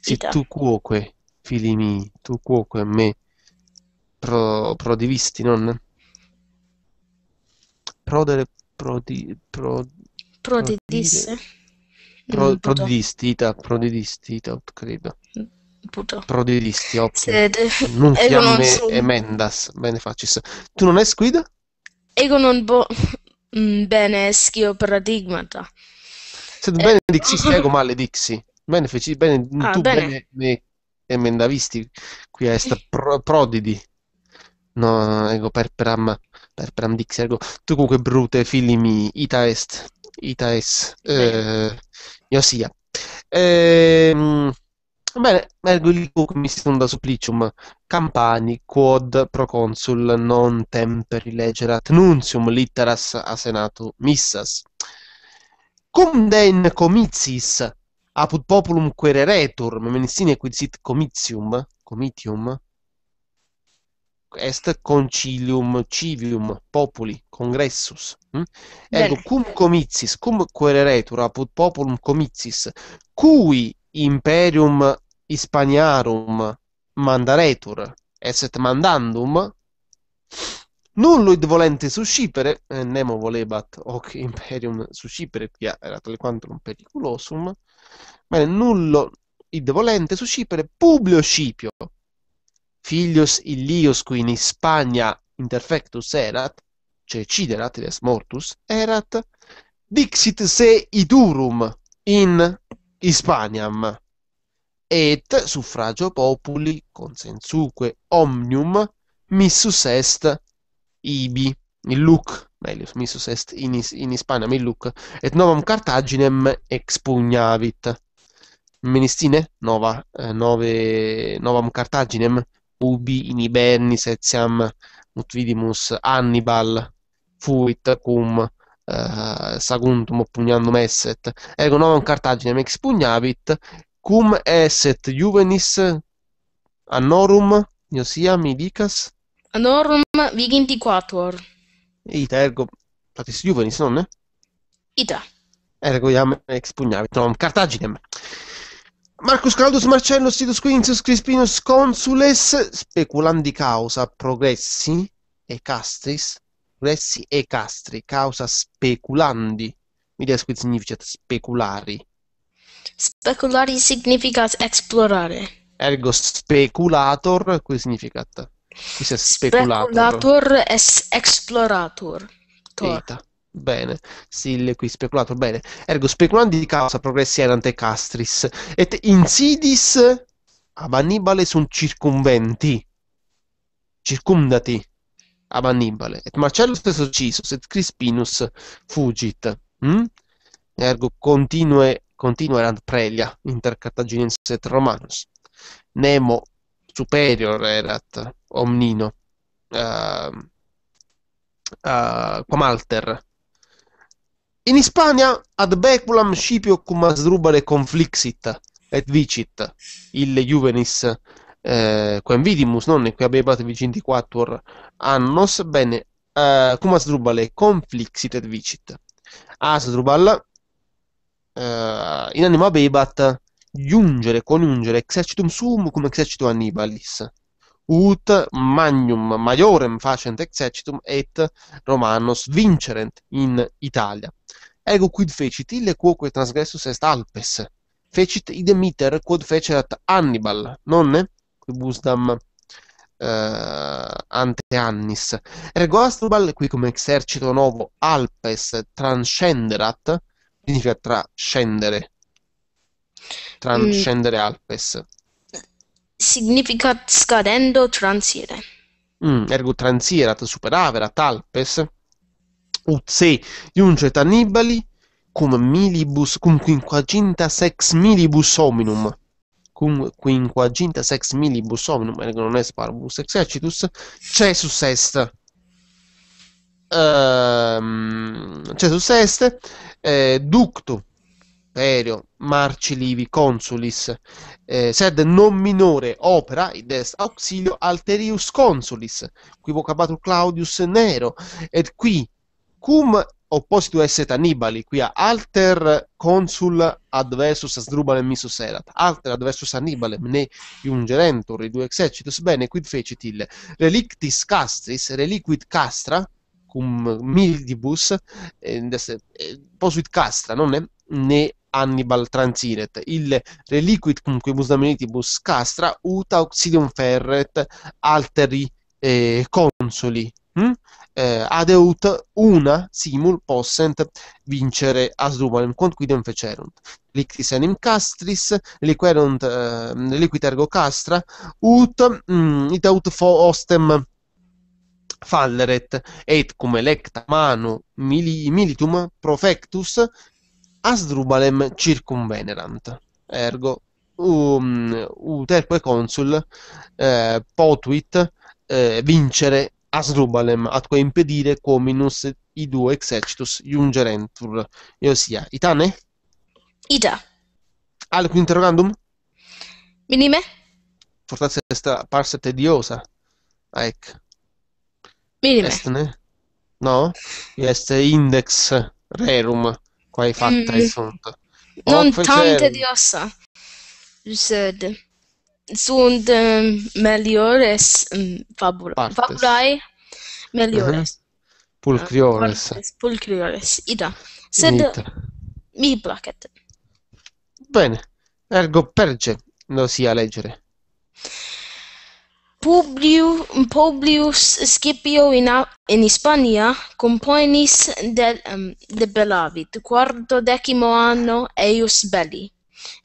Si tu quoque. fili mi, tu cuoco e me, pro, prodivisti, non? Prodere, prodi, pro, prodidisse. Mm, pro, prodidistita, prodidistita, credo. Mm, puto. Prodidisti, ottimo. non sum... emendas, bene facis. Tu non es guida? Ego non bo... Mm, bene, schio paradigmata. Sed bene eh. dixi, ego ecco male dixi. Bene, feci, bene, ah, tu bene. bene emendavisti qui est pro, prodidi no per per perperam perperam dix ergo comunque brute figli mi, ita est ita es eh, io sia ehm Bene, ergo il cuc missunda supplicium, campani, quod proconsul non temperi legerat nuntium litteras a senatu missas. Cum den comicis apud populum quereretur memensine quid sit comitium comitium est concilium civium populi congressus hm? ergo cum comitis cum quereretur apud populum comitis cui imperium hispaniarum mandaretur est mandandum Nullo volente suscipere, eh, nemo volebat hoc imperium suscipere, quia era tale quanto un periculosum, Bene, nullo id volente suscipere Publio Scipio, filius Illius qui in Spagna interfectus erat, cioè ciderat, res mortus erat, dixit se idurum in Hispaniam, et suffragio populi consensuque omnium missus est ibi in luc melius missus est in his, in hispanam luc et novam cartaginem expugnavit ministine nova eh, nove novam cartaginem ubi in ibernis etiam ut vidimus annibal fuit cum eh, saguntum oppugnando messet ergo novam cartaginem expugnavit cum esset juvenis annorum iosia dicas, Norm vigintiquator. Ita ergo patis juvenis, non? Ita. Ergo iam expugnavit non Cartaginem. Marcus Caldus Marcello, Titus Quintus Crispinus Consules speculandi causa progressi e castris progressi e castri causa speculandi Mi Mides quid significat speculari Speculari significat explorare Ergo speculator quid significat Qui si è speculato. Speculator es explorator. Eta. Bene, sì, qui speculato. bene. Ergo, speculandi di causa progressi erante castris, et insidis ab Annibale sunt circumventi. Circundati ab Annibale. Et Marcello stesso uccisus, et Crispinus fugit. Mm? Ergo, continue, continue erant prelia inter Cartaginensis et Romanus. Nemo superior erat omnino uh, uh, quam alter in Ispania ad beculam scipio cum asdrubale conflixit et vicit ille juvenis eh, quem vidimus nonne qui abebat vicinti quattuor annos bene eh, cum asdrubale conflixit et vicit Asdrubal eh, in anima abebat giungere, coniungere exercitum sum cum exercito annibalis ut magnum maiorem facent exercitum et romanos vincerent in Italia. Ego quid fecit ille quoque transgressus est alpes. Fecit idem iter quod fecerat Hannibal, nonne? Quibusdam eh, ante annis. Ergo Astrobal, qui come exercito novo alpes transcenderat, significa trascendere Transcendere mm. alpes. Significa scadendo transire. Mm, ergo transirat, superaverat alpes, ut se iuncet annibali, cum milibus, cum quinquaginta sex milibus hominum cum quinquaginta sex milibus omnum ergo non est parvus exercitus cesus est ehm, cesus est eh, ductu Aereo, Marci Livi, Consulis, eh, sed non minore opera id est auxilio alterius Consulis, qui vocabatur Claudius Nero, ed qui cum opposito esset Annibali, qui a alter consul adversus Asdrubalem missus erat, alter adversus Annibalem ne iungerentur due exercitus bene quid fecit ille, relictis castris, reliquit castra, cum milibus, eh, eh, posuit castra, non è? ne Hannibal transiret, il reliquicum quibus nominatibus castra ut auxilium ferret alteri eh, consoli. Mm? Eh, adeut una simul possent vincere as dumalem conquidem fecerunt lictis enim castris liquerunt eh, liquit ergo castra ut mm, ita ut fo ostem falleret et cum electa manu mili, militum profectus Asdrubalem circumvenerant, ergo um, uterque consul eh, potuit eh, vincere Asdrubalem, atque impedire quominus i due exercitus iungerentur, e ossia itane? Ida. quinto interrogandum? Minime? Fortezza est parset tediosa. Ec. Minime. Est, ne? No? Est index rerum. Qua hai fatto mm. il soldo. Non tante di ossa. Said. Sunt um, ehm, meliores um, mm, fabula Partes. fabulae meliores. Uh -huh. Pulcriores. Ah, partes, pulcriores. Ida. Sed Ita. mi placet. Bene. Ergo perge, non sia leggere. Publius Scipio in, in Hispania componis del, um, de Belavit, quarto decimo anno eius belli,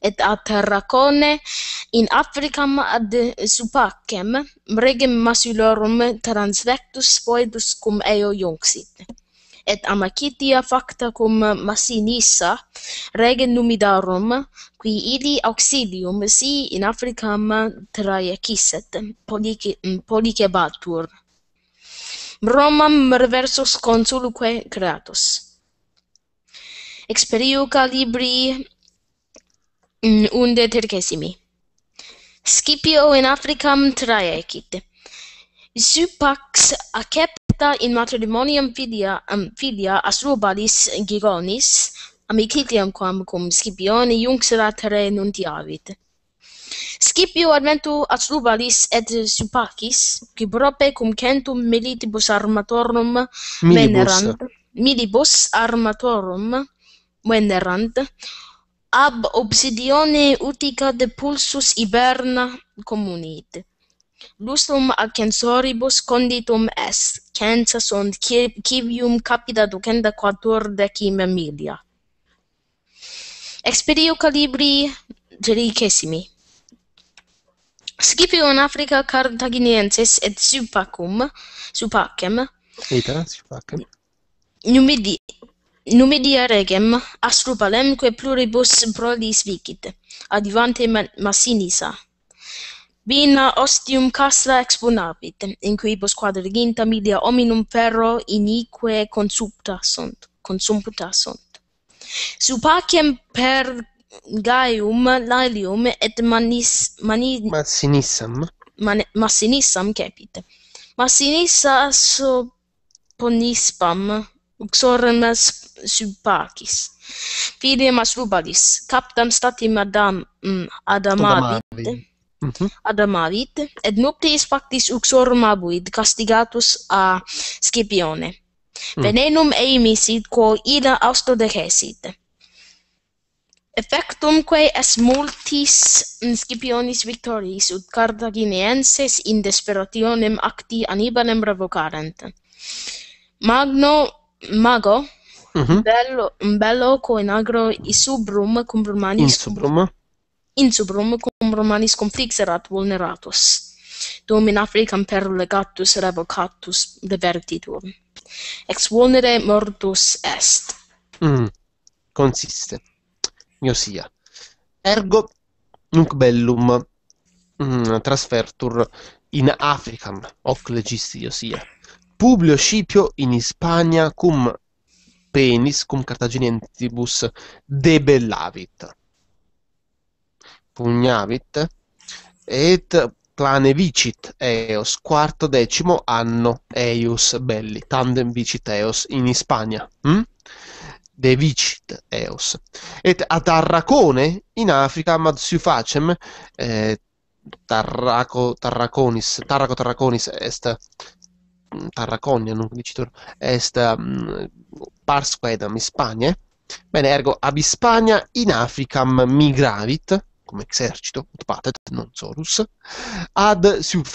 et a Terracone in Africam ad Supacem regem masulorum transvectus foedus cum eo junxit et amacitia facta cum massinissa regem numidarum qui idi auxilium si in Africa traiacisset polikebatur Romam reversus consulque creatus Experiu calibri mm, unde tercesimi Scipio in Africam traecit Supax acep in matrimonium filia am um, filia asrubalis gigonis amicitiam quam cum Scipione iunctera terrae non Scipio adventu asrubalis et supacis qui prope cum centum militibus armatorum venerant militibus armatorum venerant ab obsidione utica de pulsus iberna communit lusum accensoribus conditum est, censa sunt civium capita ducenda quatur decim emilia. Expedio calibri tricesimi. Scipio in Africa Carthaginiensis et supacum, supacem. Eta, supacem. Numidi, numidia regem, astrupalemque pluribus prolis vicit, adivante massinisa. Vina ostium castra exponabit, in quibus quadriginta media hominum ferro inique consumpta sunt, consumpta sunt. Supaciem per gaium lailium et manis, mani... Massinissam. Man, massinissam ponispam Massinissa soponispam uxorem supacis. Fidem as rubalis, captam statim adam, mm, adamavit adamabit. Mhm. Adamavit, et noctis factis uxorum abuid castigatus a Scipione. Mm. Venenum eimisit, quo ida austo decesit. Effectumque est multis Scipionis victoris, ut Cartaginienses in desperationem acti anibanem revocarent. Magno, mago, mm bello, bello coenagro isubrum, cum brumani isubrum, Insubrum cum Romanis conflixerat vulneratus, dum in Africam legatus revocatus revertitur. Ex vulnere mortus est. Mm. Consiste. Mio sia. Ergo nunc bellum mm, trasfertur in Africam, hoc legistio sia. Publio Scipio in Hispania cum penis cum Cartaginentibus debellavit pugnavit, et planevicit eos, quarto decimo anno eius belli, tandem vicit eos in Ispania. Hm? de vicit eos. Et ad Arracone in Africa madsufacem eh, Tarraco Tarraconis Tarraco Tarraconis est hm, Tarraconia non dicitur est um, hm, pars quaedam Hispanie. Bene, ergo ab Hispania in Africam migravit come esercito, patet, non solus, ad sub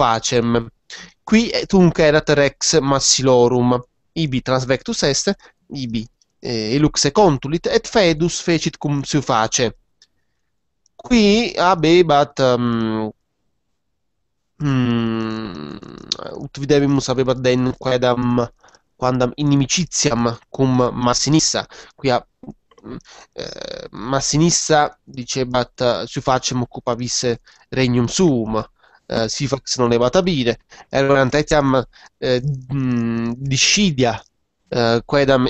Qui eh, tunc erat rex massilorum, ibi transvectus est, ibi eh, contulit, et fedus fecit cum sub Qui abebat... Um, ehm, Mm, ut videbimus abebat den quedam quandam inimicitiam cum massinissa, qui Mm. Eh, ma sinistra sinistra dicebat su facem occupavisse regnum sum eh, si fax non levat abire erant etiam eh, mm, discidia eh, quedam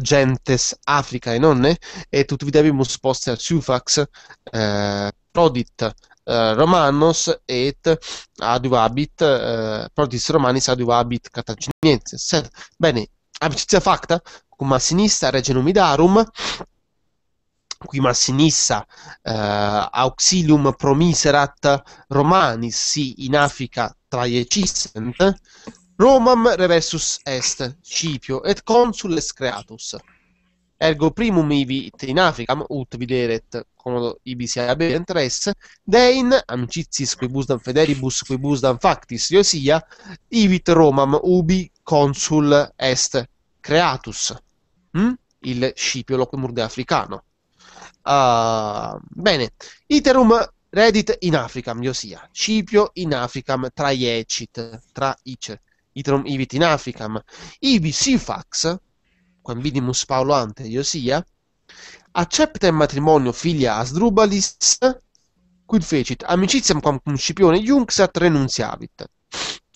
gentes Africa e nonne e tutti tutvidevimus poster sufax eh, prodit eh, Romanos et aduvabit eh, prodis Romanis aduvabit Cartaginienses bene amicizia facta con Massinissa Regenum Umidarum. qui Massinissa eh, auxilium promiserat Romanis si in Africa traecisent Romam reversus est Scipio et consules creatus ergo primum ibi in Africa, ut videret comodo ibi si habent res dein amicitis quibusdam federibus quibusdam factis iosia ivit Romam ubi consul est Creatus, mh? Mm? il scipio locomurga africano. Uh, bene, iterum Reddit in Africam, Iosia, Scipio in Africam, tra Iecit, tra ice, iterum ibit in Africam, ibi sifax, quam vidimus Paolo ante, Iosia, accepta in matrimonio figlia Asdrubalis, quid fecit, amicitiam quam cum Scipione iunxat renunziavit.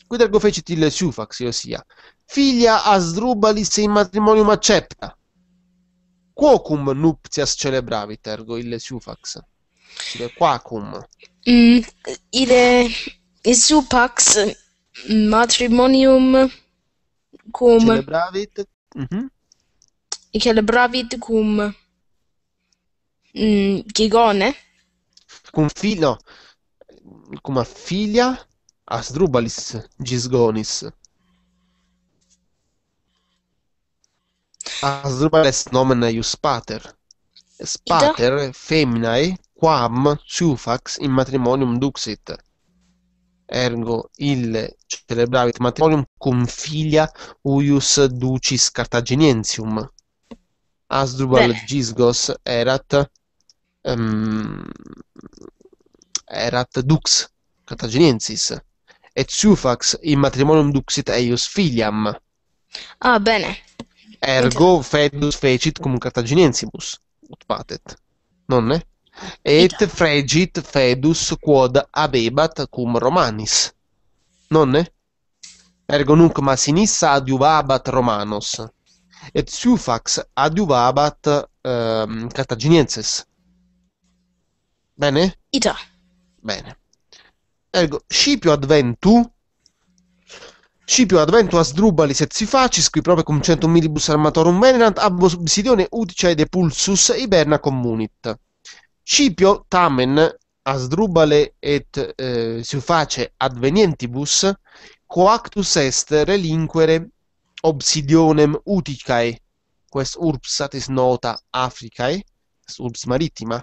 Guidergo fece Tille Sufax, ossia figlia a in matrimonium accepta. Quocum nuptias celebravit ergo il Sufax. Ille quacum. Mm, ille Sufax matrimonium cum celebravit. Mm-hmm. Celebravit cum mm, Chigone? Cum figlio, no. Cum figlia Asdrubalis Gisgonis. Asdrubales nomen ius pater. Spater feminae quam sufax in matrimonium duxit. Ergo ille celebravit matrimonium cum filia uius ducis Cartaginiensium. Asdrubal Beh. Gisgos erat um, erat dux Cartaginiensis et sufax in matrimonium duxit eius filiam. Ah, bene. Ergo fedus fecit cum Cartaginensibus, ut patet, nonne? Et fregit fedus quod abebat cum Romanis, nonne? Ergo nunc Masinis adiuvabat Romanos, et sufax adiuvabat ehm, Cartaginenses. Bene? Ita. Bene. Ergo, Scipio adventu Scipio adventu Asdrubali sezzifacis, qui proprio cum centum milibus armatorum venerant, ab obsidione utice de pulsus iberna communit. Scipio tamen Asdrubale et eh, suface advenientibus coactus est relinquere obsidionem uticae quest urbs satis nota Africae, quest urbs marittima,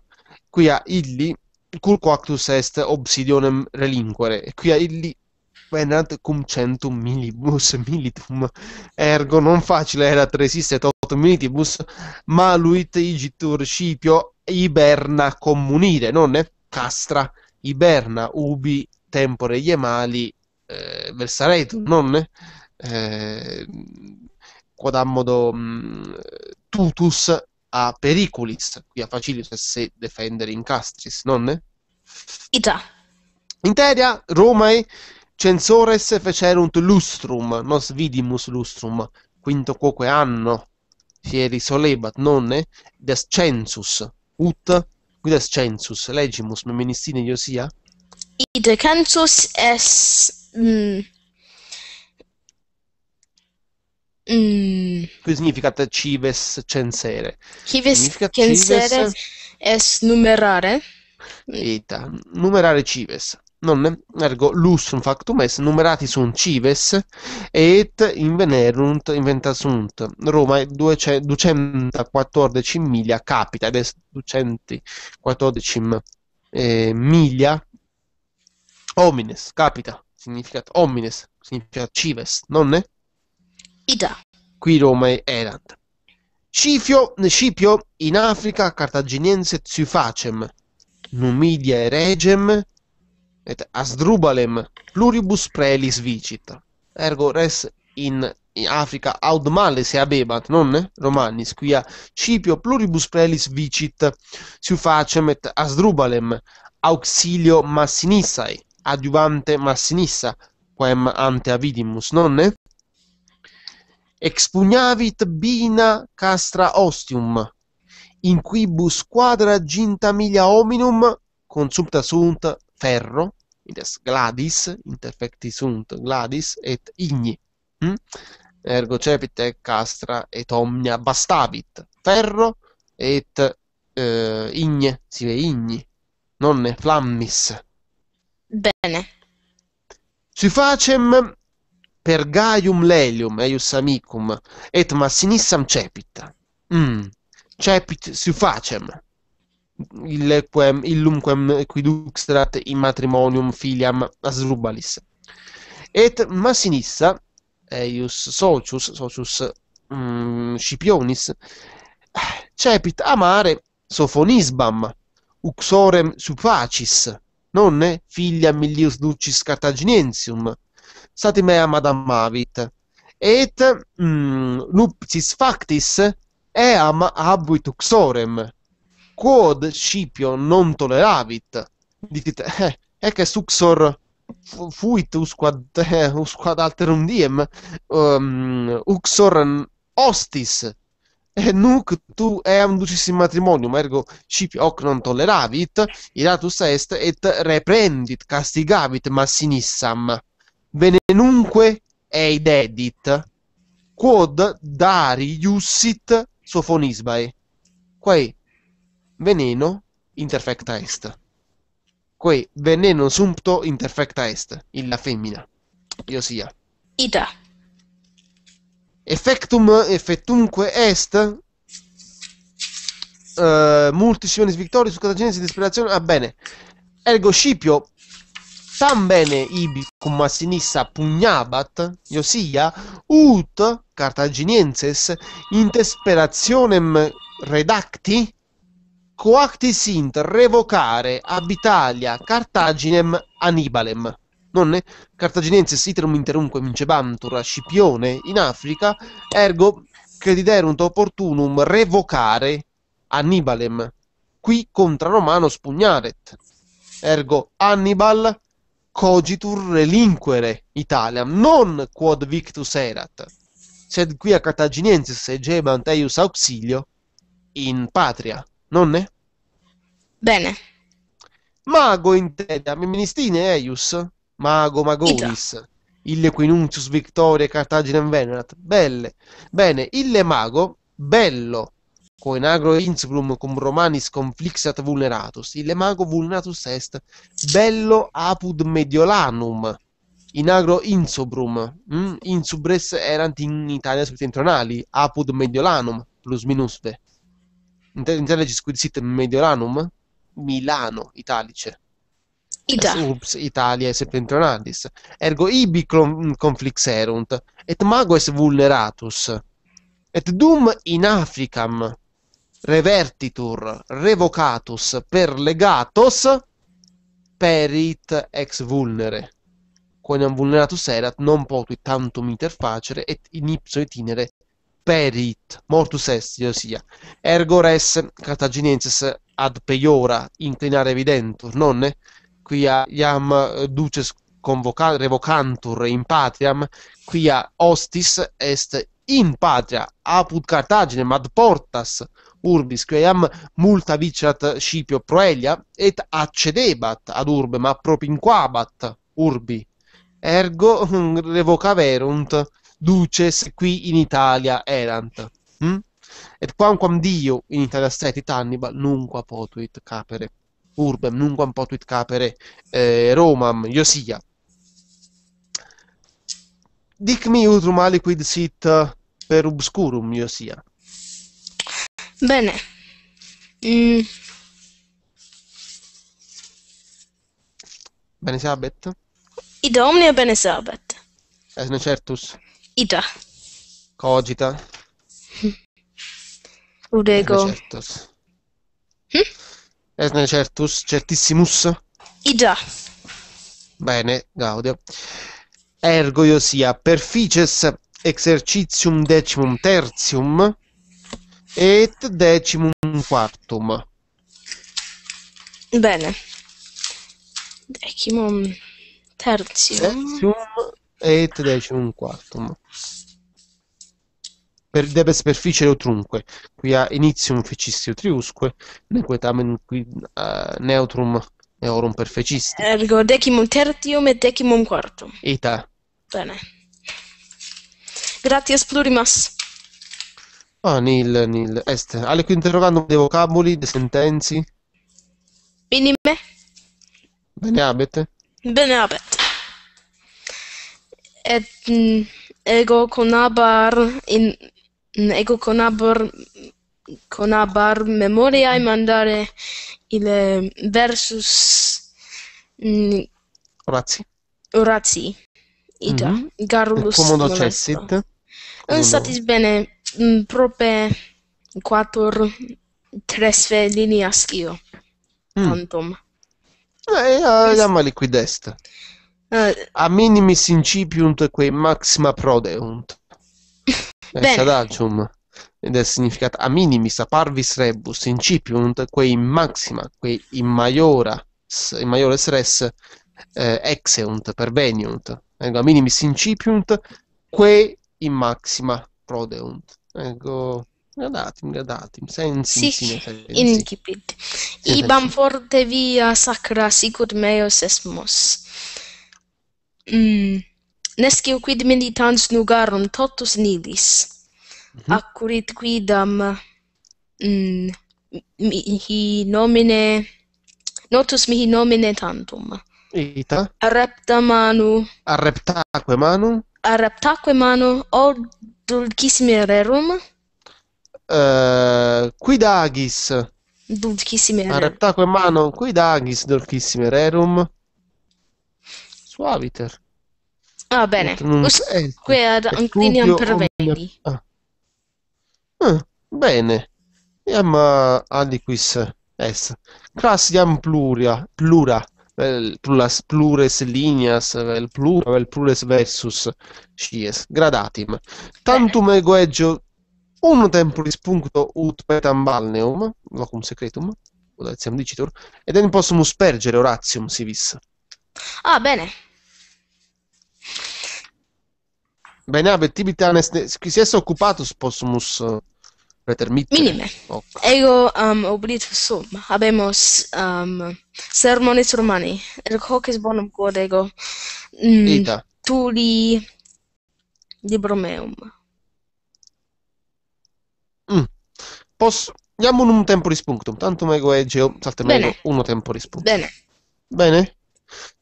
quia illi Curco actus est obsidionem relinquere, E qui quia illi venat cum centum milibus militum, ergo non facile erat resistet tot militibus, ma luit igitur scipio iberna comunire, non è Castra iberna ubi tempore iemali eh, versaretur, è? Eh, quodammodo mh, mm, tutus a periculis, qui a facilitas se defendere Castris, non? Eh e già. Interia, Romae, censores fecerunt lustrum, nos vidimus lustrum, quinto quoque anno fieri solebat, non? des census, ut, qui descensus, legimus, meministine Iosia? Ide census es... Mm, Mm. Che significa cives censere? Cives censere es numerare? Eita, numerare cives. Non ergo lus factum est numerati sunt cives et invenerunt inventa sunt. Roma è 214 miglia capita ed est 214 eh, miglia homines capita significa homines significa cives, non è? Ida. Qui Romae erat. Scipio, ne Scipio, in Africa cartaginiense tsu facem, numidia regem, et asdrubalem pluribus prelis vicit. Ergo res in, in Africa aud male se abebant, non ne? Romanis, quia Scipio pluribus prelis vicit, tsu facem et asdrubalem auxilio massinissae, adiuvante massinissa, quem ante avidimus, non ne? expugnavit bina castra ostium, in quibus quadra ginta milia hominum consumpta sunt ferro, ides gladis, interfecti sunt gladis, et igni. Mm? Ergo cepite castra et omnia bastavit, ferro et eh, igne, si ve igni, nonne flammis. Bene. Si facem per Gaium Lelium, eius amicum, et massinissam cepit. Mm. Cepit suffacem. Illumquem, illumquem quiduxtrat in matrimonium filiam asrubalis. Et massinissa, eius socius, socius mm, Scipionis, cepit amare sofonisbam, uxorem sufacis, nonne filiam Milius Ducis Cartaginiensium, amadam avit. Et mm, nuptis factis eam abuit uxorem, quod Scipio non toleravit. Dicit, eh, ec uxor fuit usquad, eh, usquad alterum diem, um, uxor hostis, e nunc tu eam ducis in matrimonium, ergo Scipio hoc non toleravit, iratus est, et reprendit, castigavit massinissam venenunque eid edit, quod dari iussit sofonisbae, quae veneno interfecta est. Quae veneno sumpto interfecta est, in la femmina, io sia. Ita. Effectum effettunque est uh, eh, multis victorius catagenesi disperazione ah bene ergo Scipio San bene ibi cum massinissa pugnabat, Iosia, ut Cartaginienses desperationem redacti coacti sint revocare ab Italia Cartaginem Anibalem. Nonne Cartaginienses iterum interunque vincebantur a Scipione in Africa, ergo crediderunt opportunum revocare Annibalem qui contra Romano spugnaret. Ergo Hannibal cogitur relinquere Italia, non quod victus erat, sed qui a Cartaginensis egebant eius auxilio in patria, nonne? Bene. Mago in intedam ministine eius, mago magonis, Ita. ille quinuntius victoria Cartaginem venerat, belle, bene, ille mago, bello, in agro Inzgrum cum Romanis conflixat vulneratus, il mago vulneratus est, bello apud mediolanum, in agro insubrum mm? insubres erant in Italia settentrionali, apud mediolanum, plus minusve. Intelligis quid sit mediolanum? Milano, italice. Ita. Eh, ups, Italia septentrionalis. Ergo ibi conflixerunt, et mago est vulneratus. Et dum in Africam revertitur revocatus per legatos perit ex vulnere quoniam vulneratus erat non potuit tantum interfacere, et in ipso itinere perit mortus est iosia ergo res cartaginenses ad peiora inclinare evidentur nonne quia iam duces convocat revocantur in patriam quia hostis est in patria apud Cartaginem ad portas urbis, quam multa vicerat scipio proelia, et accedebat ad urbem, propinquabat urbi. Ergo revocaverunt duces qui in Italia erant. Mm? Et quamquam Dio in Italia stretit Hannibal, nunqua potuit capere urbem, nunquam potuit capere eh, Romam, Iosia. Dic mi utrum aliquid sit per obscurum io sia. Bene. Mm, Bene sabet? ida omnia bene sabet. Esne certus. Ida. Cogita. Udego. Esne certus. Hm? Esne certus, certissimus. Ida. Bene, Gaudio. Ergo io sia perfices exercitium decimum tertium et decimum quartum. Bene. Decimum terzium. Decium et decimum quartum. Per debe superficie o trunque, qui a inizium fecistio triusque, nequetamen qui uh, neutrum neurum per fecisti. Ergo decimum tertium et decimum quartum. Eta. Bene. Gratias plurimas. Ah, nil, nil, est. Eh, Alle qui interrogando dei vocaboli, dei sentenzi. me. Bene Bene Benime. Beneabet. Beneabet. Et mm, ego conabar in mm, ego conabor conabar e mandare il mm, versus Orazzi. Orazzi. ida Mm -hmm. Garulus. Comodo cessit non stati bene mm, proprio quattro trasferini a schio. Mm. Tantum. Eh, eh, eh, andiamo a liquidest. Uh, a minimis incipiunt quae maxima prodeunt. Bene. Sadacium. Ed è significato a minimis a parvis rebus incipiunt quei maxima, quei in maiora, in maiore stress eh, exeunt, perveniunt. Ecco, a minimis incipiunt quei in maxima prodeunt. Ego gradatim gradatim sensis sine incipit. Ibam forte via sacra sicut meos est mos. Mm. Nesciu quid meditans nugarum totus nidis. Mm -hmm. Accurit quidam mm, mihi nomine notus mihi nomine tantum. Ita. Arreptam manu. Arreptaque manu. arraptaque mano old Rerum? Uh, quidagis. Dulcissimererum. Arreptaque mano qui Dagis, quidagis Rerum. Suaviter. Ah, bene. Eh, qui ad ancliniam pervendi. Ah. Ah, bene. Iam aliquis es. Classiam pluria, plura. Eh, pluras plures lineas vel eh, plura vel eh, plures versus scies gradatim tantum ego egio un temporis puncto ut petam balneum locum secretum etiam dicitur ed en possum spergere oratium si vis ah bene Bene, abet tibitan qui si è occupatus possumus Minime. Ego um, oblit sum. Habemus um, sermones romani. Er hoc is bonum quod ego. Mm, Vita. Tuli libro meum. Mm. Posso... Diamo un temporis punctum. Tantum ego egeo saltem Bene. ego uno temporis punctum. Bene. Bene?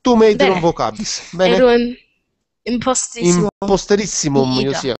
Tu me non vocabis. Bene. Ero in... imposterissimum. Imposterissimum, io sia.